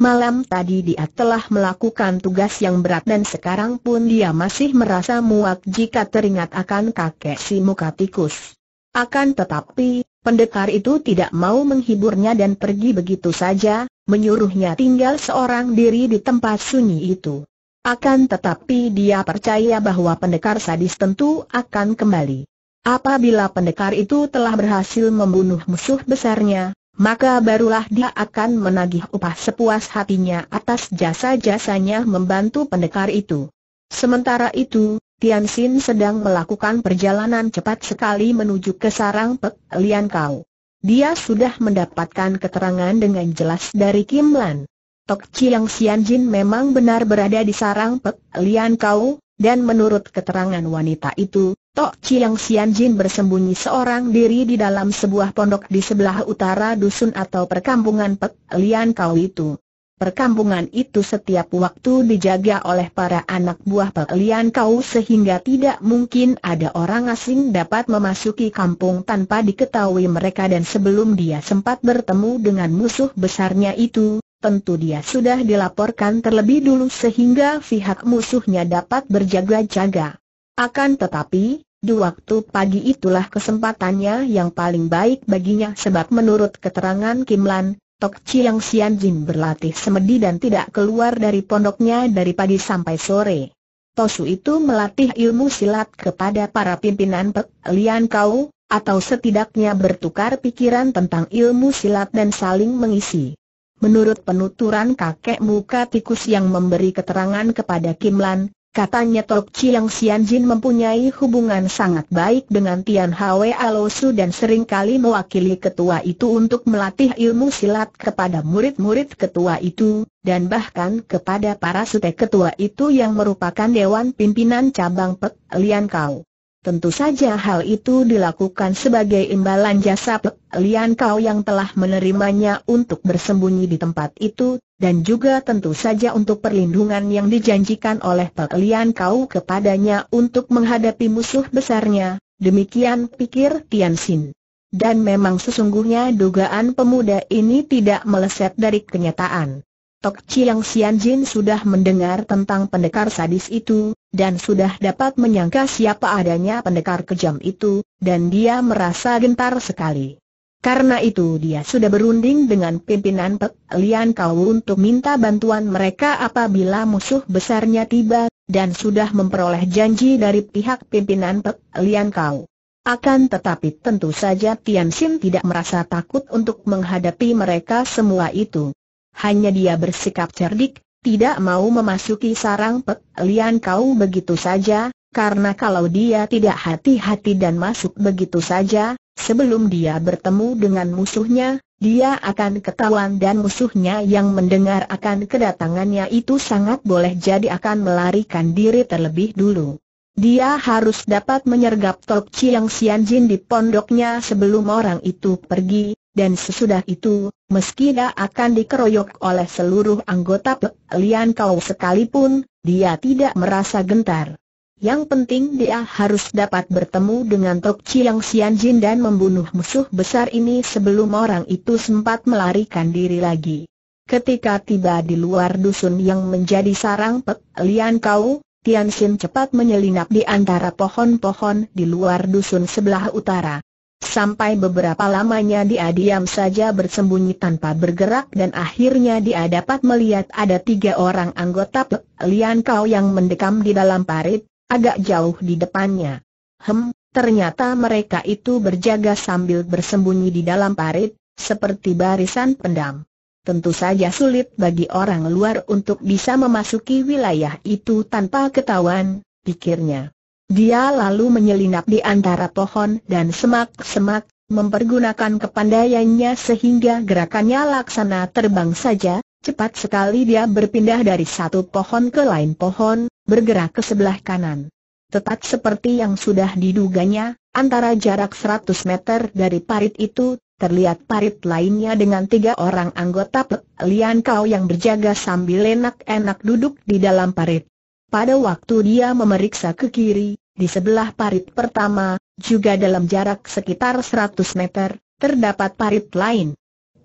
S1: Malam tadi dia telah melakukan tugas yang berat dan sekarang pun dia masih merasa muak jika teringat akan kakek si muka tikus. Akan tetapi, pendekar itu tidak mau menghiburnya dan pergi begitu saja, menyuruhnya tinggal seorang diri di tempat sunyi itu. Akan tetapi dia percaya bahwa pendekar sadis tentu akan kembali. Apabila pendekar itu telah berhasil membunuh musuh besarnya, maka barulah dia akan menagih upah sepuas hatinya atas jasa-jasanya membantu pendekar itu. Sementara itu, Tian Xin sedang melakukan perjalanan cepat sekali menuju ke sarang Pek Lian Kau. Dia sudah mendapatkan keterangan dengan jelas dari Kim Lan. Tok Chiang Xian Jin memang benar berada di sarang Pek Lian Kau, dan menurut keterangan wanita itu, Tok Chiang Sian Jin bersembunyi seorang diri di dalam sebuah pondok di sebelah utara dusun atau perkampungan Pek Lian Kau itu. Perkampungan itu setiap waktu dijaga oleh para anak buah Pek Lian Kau sehingga tidak mungkin ada orang asing dapat memasuki kampung tanpa diketahui mereka dan sebelum dia sempat bertemu dengan musuh besarnya itu, tentu dia sudah dilaporkan terlebih dulu sehingga pihak musuhnya dapat berjaga-jaga. Akan tetapi, di waktu pagi itulah kesempatannya yang paling baik baginya sebab menurut keterangan Kim Lan, Tok Chiang Sian Jin berlatih semedi dan tidak keluar dari pondoknya dari pagi sampai sore. Tosu itu melatih ilmu silat kepada para pimpinan Pek Lian Kau, atau setidaknya bertukar pikiran tentang ilmu silat dan saling mengisi. Menurut penuturan kakek muka tikus yang memberi keterangan kepada Kim Lan, Katanya Tok Chiang Jin mempunyai hubungan sangat baik dengan Tian Hwe Alosu dan seringkali mewakili ketua itu untuk melatih ilmu silat kepada murid-murid ketua itu, dan bahkan kepada para sute ketua itu yang merupakan Dewan Pimpinan Cabang Pek Lian Kau. Tentu saja hal itu dilakukan sebagai imbalan jasa Pek Lian Kau yang telah menerimanya untuk bersembunyi di tempat itu, dan juga tentu saja untuk perlindungan yang dijanjikan oleh pekelian Kau kepadanya untuk menghadapi musuh besarnya, demikian pikir Tian Xin. Dan memang sesungguhnya dugaan pemuda ini tidak meleset dari kenyataan. Tok Chiang Xian Jin sudah mendengar tentang pendekar sadis itu, dan sudah dapat menyangka siapa adanya pendekar kejam itu, dan dia merasa gentar sekali. Karena itu dia sudah berunding dengan pimpinan Pek Lian Kau untuk minta bantuan mereka apabila musuh besarnya tiba, dan sudah memperoleh janji dari pihak pimpinan Pek Lian Kau. Akan tetapi tentu saja Tian Xin tidak merasa takut untuk menghadapi mereka semua itu. Hanya dia bersikap cerdik, tidak mau memasuki sarang Pek Lian Kau begitu saja, karena kalau dia tidak hati-hati dan masuk begitu saja, Sebelum dia bertemu dengan musuhnya, dia akan ketahuan dan musuhnya yang mendengar akan kedatangannya itu sangat boleh jadi akan melarikan diri terlebih dulu. Dia harus dapat menyergap Tok Chiang Sian Jin di pondoknya sebelum orang itu pergi, dan sesudah itu, meski dia akan dikeroyok oleh seluruh anggota Pek Lian Kau sekalipun, dia tidak merasa gentar. Yang penting dia harus dapat bertemu dengan Tok Chiang Sian Jin dan membunuh musuh besar ini sebelum orang itu sempat melarikan diri lagi. Ketika tiba di luar dusun yang menjadi sarang Pek Lian Kau, Tian Xin cepat menyelinap di antara pohon-pohon di luar dusun sebelah utara. Sampai beberapa lamanya dia diam saja bersembunyi tanpa bergerak dan akhirnya dia dapat melihat ada tiga orang anggota Pek Lian Kau yang mendekam di dalam parit, agak jauh di depannya. Hem, ternyata mereka itu berjaga sambil bersembunyi di dalam parit, seperti barisan pendam. Tentu saja sulit bagi orang luar untuk bisa memasuki wilayah itu tanpa ketahuan, pikirnya. Dia lalu menyelinap di antara pohon dan semak-semak, mempergunakan kepandaiannya sehingga gerakannya laksana terbang saja, cepat sekali dia berpindah dari satu pohon ke lain pohon, bergerak ke sebelah kanan. Tetap seperti yang sudah diduganya, antara jarak 100 meter dari parit itu, terlihat parit lainnya dengan tiga orang anggota Lian Kau yang berjaga sambil enak-enak duduk di dalam parit. Pada waktu dia memeriksa ke kiri, di sebelah parit pertama, juga dalam jarak sekitar 100 meter, terdapat parit lain.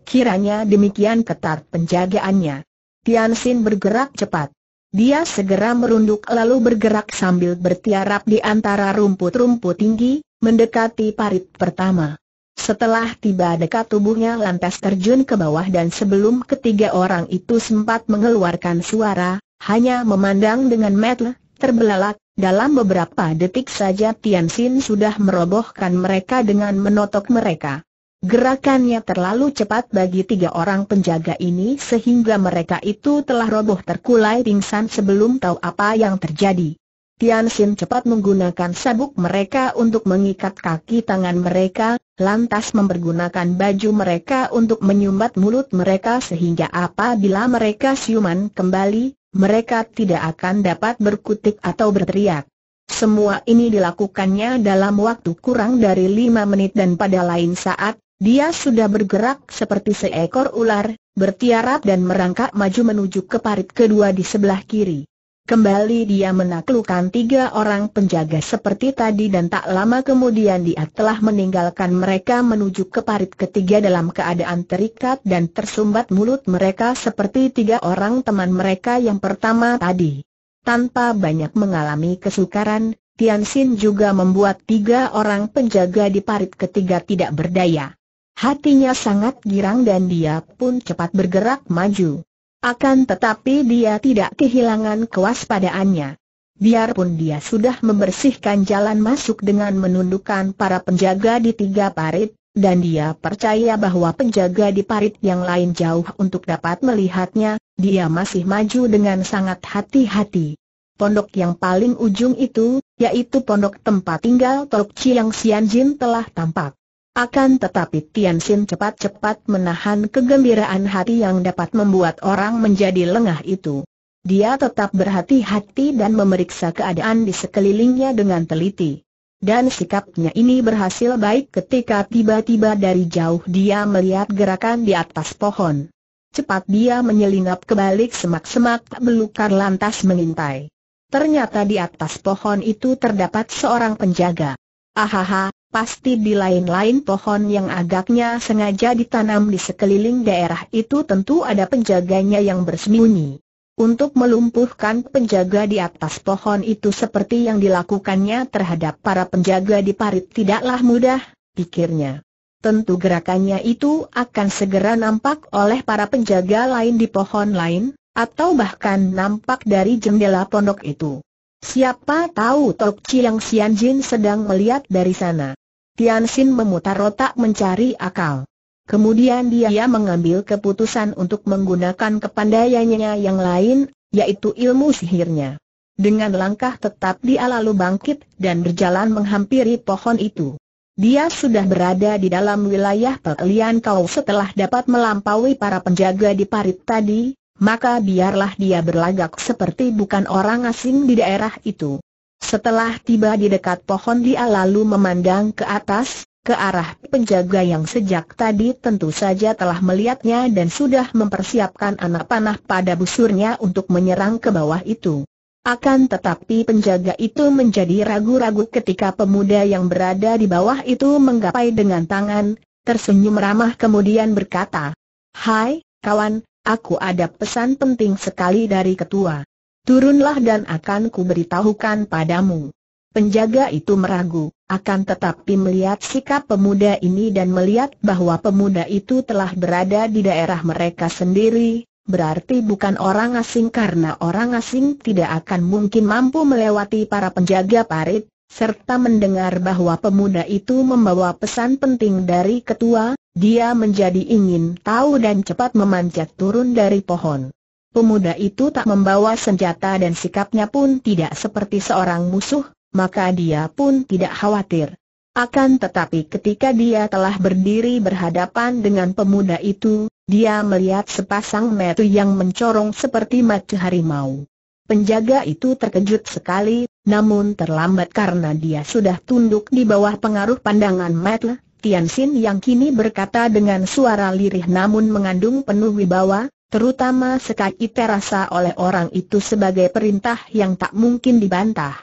S1: Kiranya demikian ketat penjagaannya. Tian bergerak cepat. Dia segera merunduk lalu bergerak sambil bertiarap di antara rumput-rumput tinggi, mendekati parit pertama. Setelah tiba dekat tubuhnya lantas terjun ke bawah dan sebelum ketiga orang itu sempat mengeluarkan suara, hanya memandang dengan metel, terbelalak, dalam beberapa detik saja Tian Xin sudah merobohkan mereka dengan menotok mereka. Gerakannya terlalu cepat bagi tiga orang penjaga ini sehingga mereka itu telah roboh terkulai pingsan sebelum tahu apa yang terjadi. Tian Xin cepat menggunakan sabuk mereka untuk mengikat kaki tangan mereka, lantas mempergunakan baju mereka untuk menyumbat mulut mereka sehingga apabila mereka siuman kembali, mereka tidak akan dapat berkutik atau berteriak. Semua ini dilakukannya dalam waktu kurang dari lima menit dan pada lain saat, dia sudah bergerak seperti seekor ular, bertiarap dan merangkak maju menuju ke parit kedua di sebelah kiri. Kembali dia menaklukkan tiga orang penjaga seperti tadi dan tak lama kemudian dia telah meninggalkan mereka menuju ke parit ketiga dalam keadaan terikat dan tersumbat mulut mereka seperti tiga orang teman mereka yang pertama tadi. Tanpa banyak mengalami kesukaran, Tian Xin juga membuat tiga orang penjaga di parit ketiga tidak berdaya. Hatinya sangat girang dan dia pun cepat bergerak maju. Akan tetapi dia tidak kehilangan kewaspadaannya. Biarpun dia sudah membersihkan jalan masuk dengan menundukkan para penjaga di tiga parit, dan dia percaya bahwa penjaga di parit yang lain jauh untuk dapat melihatnya, dia masih maju dengan sangat hati-hati. Pondok yang paling ujung itu, yaitu pondok tempat tinggal Tok Chiang Xianjin telah tampak. Akan tetapi Tian Xin cepat-cepat menahan kegembiraan hati yang dapat membuat orang menjadi lengah itu. Dia tetap berhati-hati dan memeriksa keadaan di sekelilingnya dengan teliti. Dan sikapnya ini berhasil baik ketika tiba-tiba dari jauh dia melihat gerakan di atas pohon. Cepat dia menyelinap ke balik semak-semak belukar lantas mengintai. Ternyata di atas pohon itu terdapat seorang penjaga. Ahaha, pasti di lain-lain pohon yang agaknya sengaja ditanam di sekeliling daerah itu tentu ada penjaganya yang bersembunyi. Untuk melumpuhkan penjaga di atas pohon itu seperti yang dilakukannya terhadap para penjaga di parit tidaklah mudah, pikirnya. Tentu gerakannya itu akan segera nampak oleh para penjaga lain di pohon lain, atau bahkan nampak dari jendela pondok itu. Siapa tahu Tok Chiang Sian Jin sedang melihat dari sana. Tian Xin memutar otak mencari akal. Kemudian dia mengambil keputusan untuk menggunakan kepandaiannya yang lain, yaitu ilmu sihirnya. Dengan langkah tetap dia lalu bangkit dan berjalan menghampiri pohon itu. Dia sudah berada di dalam wilayah Pelian Kau setelah dapat melampaui para penjaga di parit tadi, maka biarlah dia berlagak seperti bukan orang asing di daerah itu. Setelah tiba di dekat pohon dia lalu memandang ke atas, ke arah penjaga yang sejak tadi tentu saja telah melihatnya dan sudah mempersiapkan anak panah pada busurnya untuk menyerang ke bawah itu. Akan tetapi penjaga itu menjadi ragu-ragu ketika pemuda yang berada di bawah itu menggapai dengan tangan, tersenyum ramah kemudian berkata, Hai, kawan, aku ada pesan penting sekali dari ketua. Turunlah dan akan ku beritahukan padamu. Penjaga itu meragu, akan tetapi melihat sikap pemuda ini dan melihat bahwa pemuda itu telah berada di daerah mereka sendiri, berarti bukan orang asing karena orang asing tidak akan mungkin mampu melewati para penjaga parit, serta mendengar bahwa pemuda itu membawa pesan penting dari ketua, dia menjadi ingin tahu dan cepat memanjat turun dari pohon. Pemuda itu tak membawa senjata dan sikapnya pun tidak seperti seorang musuh, maka dia pun tidak khawatir. Akan tetapi ketika dia telah berdiri berhadapan dengan pemuda itu, dia melihat sepasang metu yang mencorong seperti mata harimau. Penjaga itu terkejut sekali, namun terlambat karena dia sudah tunduk di bawah pengaruh pandangan metu, Tian Xin yang kini berkata dengan suara lirih namun mengandung penuh wibawa, terutama sekali terasa oleh orang itu sebagai perintah yang tak mungkin dibantah.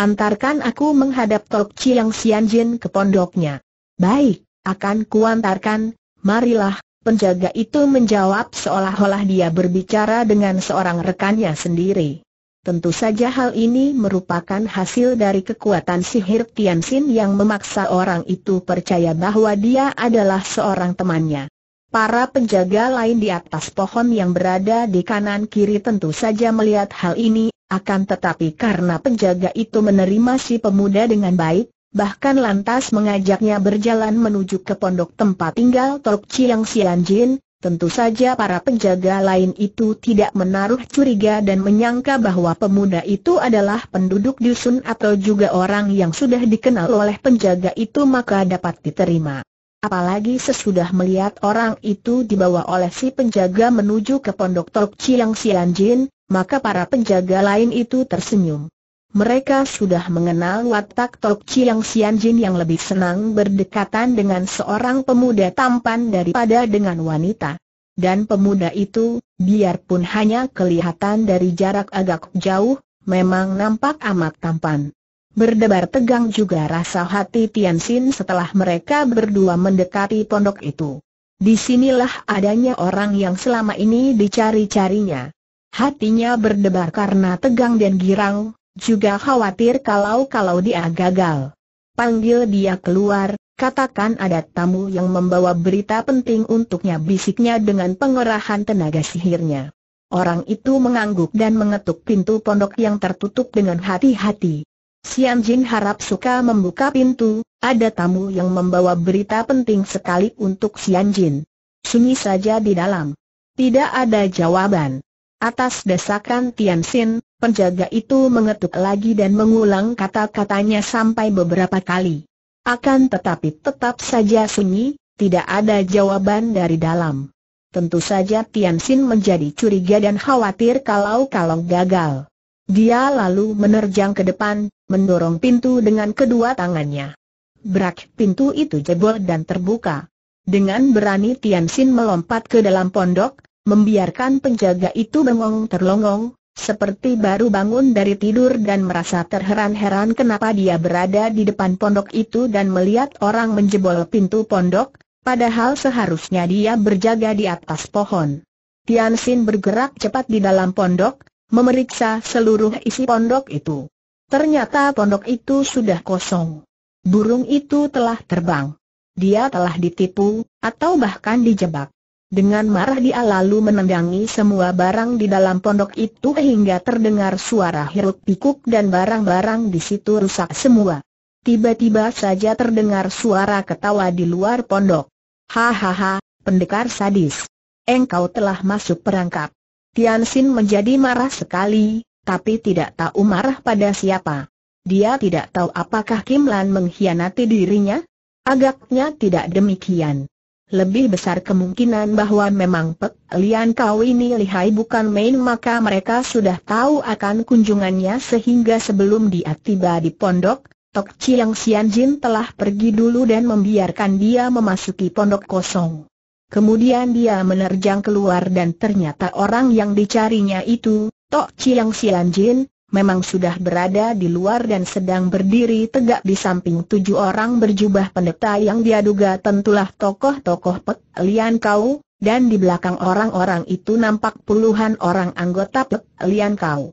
S1: Antarkan aku menghadap Tok Chiang Jin ke pondoknya. Baik, akan kuantarkan, marilah, penjaga itu menjawab seolah-olah dia berbicara dengan seorang rekannya sendiri. Tentu saja hal ini merupakan hasil dari kekuatan sihir Xin yang memaksa orang itu percaya bahwa dia adalah seorang temannya. Para penjaga lain di atas pohon yang berada di kanan kiri tentu saja melihat hal ini, akan tetapi karena penjaga itu menerima si pemuda dengan baik, bahkan lantas mengajaknya berjalan menuju ke pondok tempat tinggal Tok Chiang Sian Jin, Tentu saja para penjaga lain itu tidak menaruh curiga dan menyangka bahwa pemuda itu adalah penduduk dusun atau juga orang yang sudah dikenal oleh penjaga itu maka dapat diterima. Apalagi sesudah melihat orang itu dibawa oleh si penjaga menuju ke pondok Tok Chiang Jin, maka para penjaga lain itu tersenyum. Mereka sudah mengenal watak Tok Chiang Sian Jin yang lebih senang berdekatan dengan seorang pemuda tampan daripada dengan wanita. Dan pemuda itu, biarpun hanya kelihatan dari jarak agak jauh, memang nampak amat tampan. Berdebar tegang juga rasa hati Tian Xin setelah mereka berdua mendekati pondok itu. Disinilah adanya orang yang selama ini dicari-carinya. Hatinya berdebar karena tegang dan girang, juga khawatir kalau-kalau dia gagal. Panggil dia keluar, katakan ada tamu yang membawa berita penting untuknya bisiknya dengan pengerahan tenaga sihirnya. Orang itu mengangguk dan mengetuk pintu pondok yang tertutup dengan hati-hati. Sian Jin harap suka membuka pintu, ada tamu yang membawa berita penting sekali untuk Sian Jin. Sunyi saja di dalam. Tidak ada jawaban. Atas desakan Xin, penjaga itu mengetuk lagi dan mengulang kata-katanya sampai beberapa kali. Akan tetapi tetap saja sunyi, tidak ada jawaban dari dalam. Tentu saja Tian Xin menjadi curiga dan khawatir kalau-kalau gagal. Dia lalu menerjang ke depan, mendorong pintu dengan kedua tangannya. Brak pintu itu jebol dan terbuka. Dengan berani Tian Xin melompat ke dalam pondok, membiarkan penjaga itu bengong terlongong, seperti baru bangun dari tidur dan merasa terheran-heran kenapa dia berada di depan pondok itu dan melihat orang menjebol pintu pondok, padahal seharusnya dia berjaga di atas pohon. Tian Xin bergerak cepat di dalam pondok, memeriksa seluruh isi pondok itu. Ternyata pondok itu sudah kosong. Burung itu telah terbang. Dia telah ditipu, atau bahkan dijebak. Dengan marah dia lalu menendangi semua barang di dalam pondok itu hingga terdengar suara hiruk pikuk dan barang-barang di situ rusak semua. Tiba-tiba saja terdengar suara ketawa di luar pondok. Hahaha, pendekar sadis. Engkau telah masuk perangkap. Tian Xin menjadi marah sekali, tapi tidak tahu marah pada siapa. Dia tidak tahu apakah Kim Lan mengkhianati dirinya? Agaknya tidak demikian lebih besar kemungkinan bahwa memang Pek Lian Kau ini lihai bukan main maka mereka sudah tahu akan kunjungannya sehingga sebelum dia tiba di pondok, Tok Chiang Sian Jin telah pergi dulu dan membiarkan dia memasuki pondok kosong. Kemudian dia menerjang keluar dan ternyata orang yang dicarinya itu, Tok Chiang Sian Jin, memang sudah berada di luar dan sedang berdiri tegak di samping tujuh orang berjubah pendeta yang diaduga tentulah tokoh-tokoh Pek Lian Kau, dan di belakang orang-orang itu nampak puluhan orang anggota Pek Lian Kau.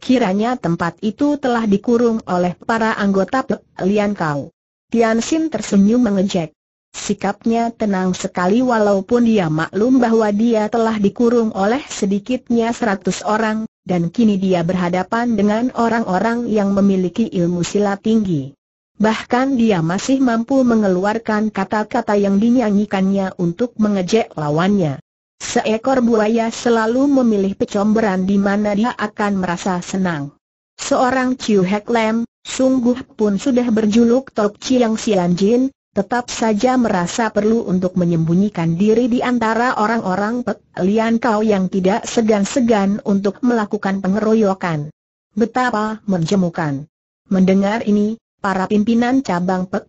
S1: Kiranya tempat itu telah dikurung oleh para anggota Pek Lian Kau. Tian Xin tersenyum mengejek. Sikapnya tenang sekali walaupun dia maklum bahwa dia telah dikurung oleh sedikitnya seratus orang, dan kini dia berhadapan dengan orang-orang yang memiliki ilmu silat tinggi. Bahkan dia masih mampu mengeluarkan kata-kata yang dinyanyikannya untuk mengejek lawannya. Seekor buaya selalu memilih pecomberan di mana dia akan merasa senang. Seorang Ciu Hek Lem, sungguh pun sudah berjuluk Tok Chiang Sian Jin, tetap saja merasa perlu untuk menyembunyikan diri di antara orang-orang Pek Kau yang tidak segan-segan untuk melakukan pengeroyokan. Betapa menjemukan. Mendengar ini, para pimpinan cabang Pek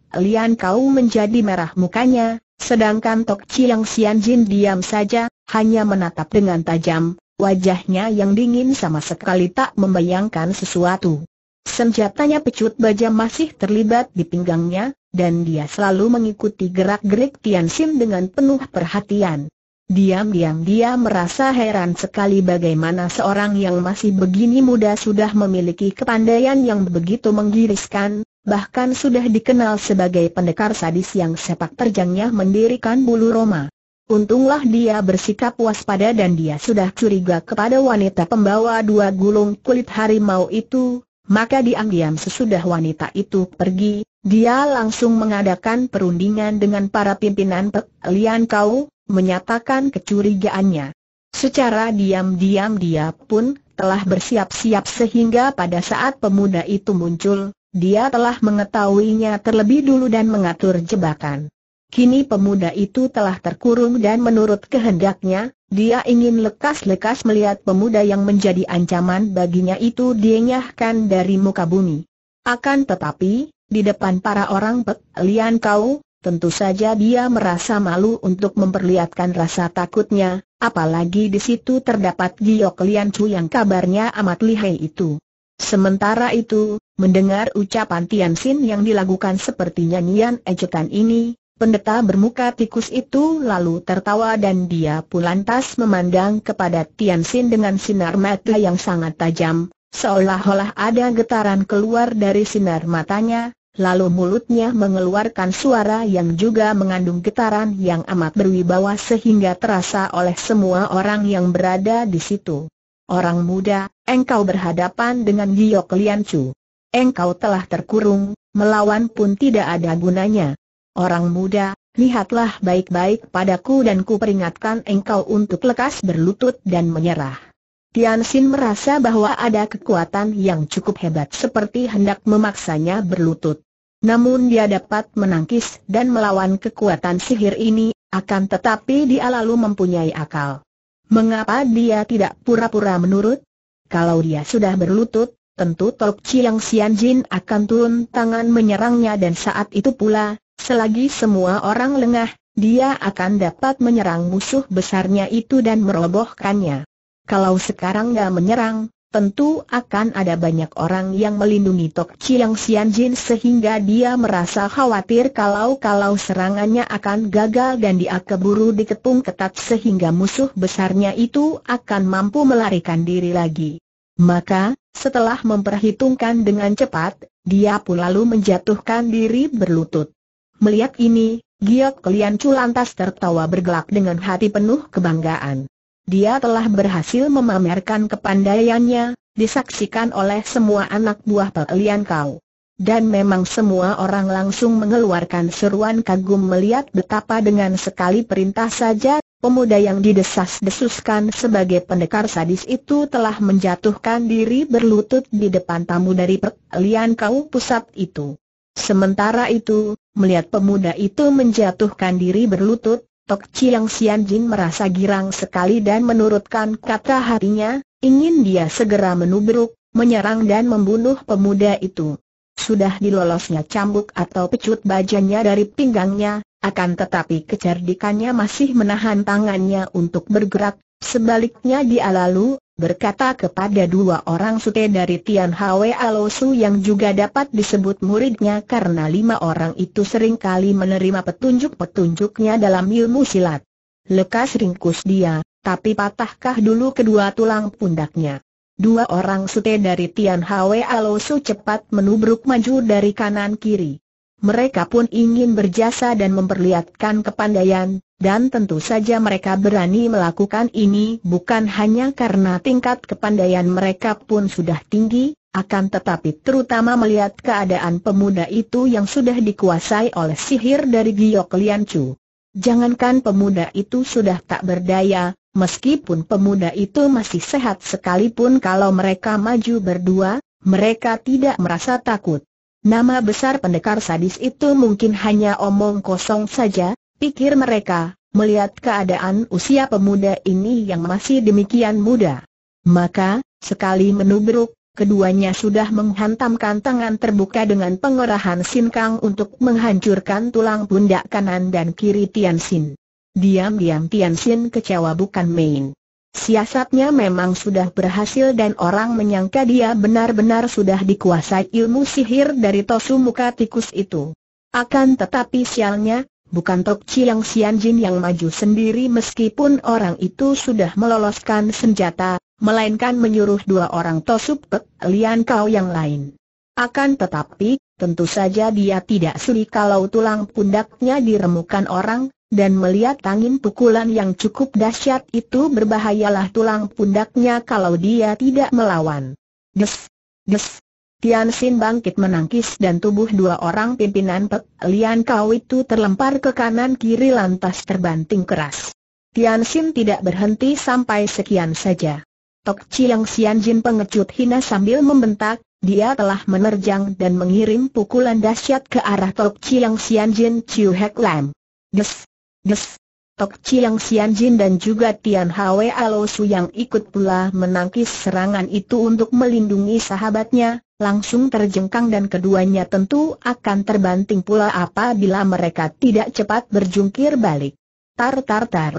S1: Kau menjadi merah mukanya, sedangkan Tok Chiang Sian Jin diam saja, hanya menatap dengan tajam, wajahnya yang dingin sama sekali tak membayangkan sesuatu. Senjatanya pecut baja masih terlibat di pinggangnya, dan dia selalu mengikuti gerak-gerik Tian Xin dengan penuh perhatian. Diam-diam dia merasa heran sekali bagaimana seorang yang masih begini muda sudah memiliki kepandaian yang begitu menggiriskan, bahkan sudah dikenal sebagai pendekar sadis yang sepak terjangnya mendirikan bulu Roma. Untunglah dia bersikap waspada dan dia sudah curiga kepada wanita pembawa dua gulung kulit harimau itu, maka diam-diam sesudah wanita itu pergi, dia langsung mengadakan perundingan dengan para pimpinan Pek Lian Kau, menyatakan kecurigaannya. Secara diam-diam dia pun telah bersiap-siap sehingga pada saat pemuda itu muncul, dia telah mengetahuinya terlebih dulu dan mengatur jebakan. Kini pemuda itu telah terkurung dan menurut kehendaknya, dia ingin lekas-lekas melihat pemuda yang menjadi ancaman baginya itu dienyahkan dari muka bumi. Akan tetapi, di depan para orang pek lian kau, tentu saja dia merasa malu untuk memperlihatkan rasa takutnya, apalagi di situ terdapat Giok Lian Chu yang kabarnya amat lihai itu. Sementara itu, mendengar ucapan Tian Xin yang dilakukan seperti nyanyian ejekan ini, pendeta bermuka tikus itu lalu tertawa dan dia pun lantas memandang kepada Tian Xin dengan sinar mata yang sangat tajam, Seolah-olah ada getaran keluar dari sinar matanya, lalu mulutnya mengeluarkan suara yang juga mengandung getaran yang amat berwibawa sehingga terasa oleh semua orang yang berada di situ. Orang muda, engkau berhadapan dengan Giok Lian Chu. Engkau telah terkurung, melawan pun tidak ada gunanya. Orang muda, lihatlah baik-baik padaku dan kuperingatkan engkau untuk lekas berlutut dan menyerah. Tian Xin merasa bahwa ada kekuatan yang cukup hebat seperti hendak memaksanya berlutut. Namun dia dapat menangkis dan melawan kekuatan sihir ini, akan tetapi dia lalu mempunyai akal. Mengapa dia tidak pura-pura menurut? Kalau dia sudah berlutut, tentu Tok Chiang Sian Jin akan turun tangan menyerangnya dan saat itu pula, selagi semua orang lengah, dia akan dapat menyerang musuh besarnya itu dan merobohkannya. Kalau sekarang gak menyerang, tentu akan ada banyak orang yang melindungi Tok Chiang Sian Jin sehingga dia merasa khawatir kalau-kalau serangannya akan gagal dan dia keburu dikepung ketat sehingga musuh besarnya itu akan mampu melarikan diri lagi. Maka, setelah memperhitungkan dengan cepat, dia pun lalu menjatuhkan diri berlutut. Melihat ini, Giok Kelian Culantas lantas tertawa bergelak dengan hati penuh kebanggaan. Dia telah berhasil memamerkan kepandaiannya, disaksikan oleh semua anak buah pelian kau. Dan memang semua orang langsung mengeluarkan seruan kagum melihat betapa dengan sekali perintah saja, pemuda yang didesas-desuskan sebagai pendekar sadis itu telah menjatuhkan diri berlutut di depan tamu dari pelian kau pusat itu. Sementara itu, melihat pemuda itu menjatuhkan diri berlutut, Tok Chiang Sian Jin merasa girang sekali dan menurutkan kata hatinya, ingin dia segera menubruk, menyerang dan membunuh pemuda itu. Sudah dilolosnya cambuk atau pecut bajanya dari pinggangnya, akan tetapi kecerdikannya masih menahan tangannya untuk bergerak, Sebaliknya dia lalu berkata kepada dua orang sute dari Tian Hwe Alosu yang juga dapat disebut muridnya karena lima orang itu seringkali menerima petunjuk-petunjuknya dalam ilmu silat. Lekas ringkus dia, tapi patahkah dulu kedua tulang pundaknya. Dua orang sute dari Tian Hwe Alosu cepat menubruk maju dari kanan kiri mereka pun ingin berjasa dan memperlihatkan kepandaian, dan tentu saja mereka berani melakukan ini bukan hanya karena tingkat kepandaian mereka pun sudah tinggi, akan tetapi terutama melihat keadaan pemuda itu yang sudah dikuasai oleh sihir dari Giyok Lian Jangankan pemuda itu sudah tak berdaya, meskipun pemuda itu masih sehat sekalipun kalau mereka maju berdua, mereka tidak merasa takut. Nama besar pendekar sadis itu mungkin hanya omong kosong saja, pikir mereka, melihat keadaan usia pemuda ini yang masih demikian muda. Maka, sekali menubruk, keduanya sudah menghantamkan tangan terbuka dengan pengerahan Sin untuk menghancurkan tulang pundak kanan dan kiri Tian Sin. Diam-diam Tian Sin kecewa bukan main. Siasatnya memang sudah berhasil dan orang menyangka dia benar-benar sudah dikuasai ilmu sihir dari tosu muka tikus itu. Akan tetapi sialnya, bukan Tok Chiang Jin yang maju sendiri meskipun orang itu sudah meloloskan senjata, melainkan menyuruh dua orang tosu pek lian kau yang lain. Akan tetapi, tentu saja dia tidak sudi kalau tulang pundaknya diremukan orang, dan melihat angin pukulan yang cukup dahsyat itu berbahayalah tulang pundaknya kalau dia tidak melawan. Des! Des! Tian Xin bangkit menangkis dan tubuh dua orang pimpinan Pek Lian Kau itu terlempar ke kanan kiri lantas terbanting keras. Tian Xin tidak berhenti sampai sekian saja. Tok Chiang Xian Jin pengecut hina sambil membentak, dia telah menerjang dan mengirim pukulan dahsyat ke arah Tok Chiang Xian Jin Chiu Hek Lam. Des! Des. Tok Chiang Jin dan juga Tian Hwe Alosu yang ikut pula menangkis serangan itu untuk melindungi sahabatnya, langsung terjengkang dan keduanya tentu akan terbanting pula apabila mereka tidak cepat berjungkir balik. Tar tar tar.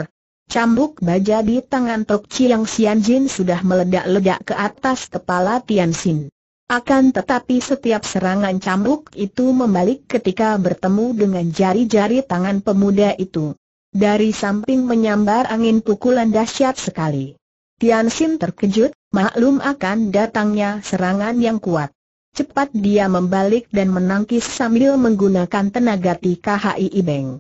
S1: Cambuk baja di tangan Tok Chiang Jin sudah meledak-ledak ke atas kepala Tian Xin. Akan tetapi setiap serangan cambuk itu membalik ketika bertemu dengan jari-jari tangan pemuda itu. Dari samping menyambar angin pukulan dahsyat sekali. Tian Xin terkejut, maklum akan datangnya serangan yang kuat. Cepat dia membalik dan menangkis sambil menggunakan tenaga tika TKHI Ibeng.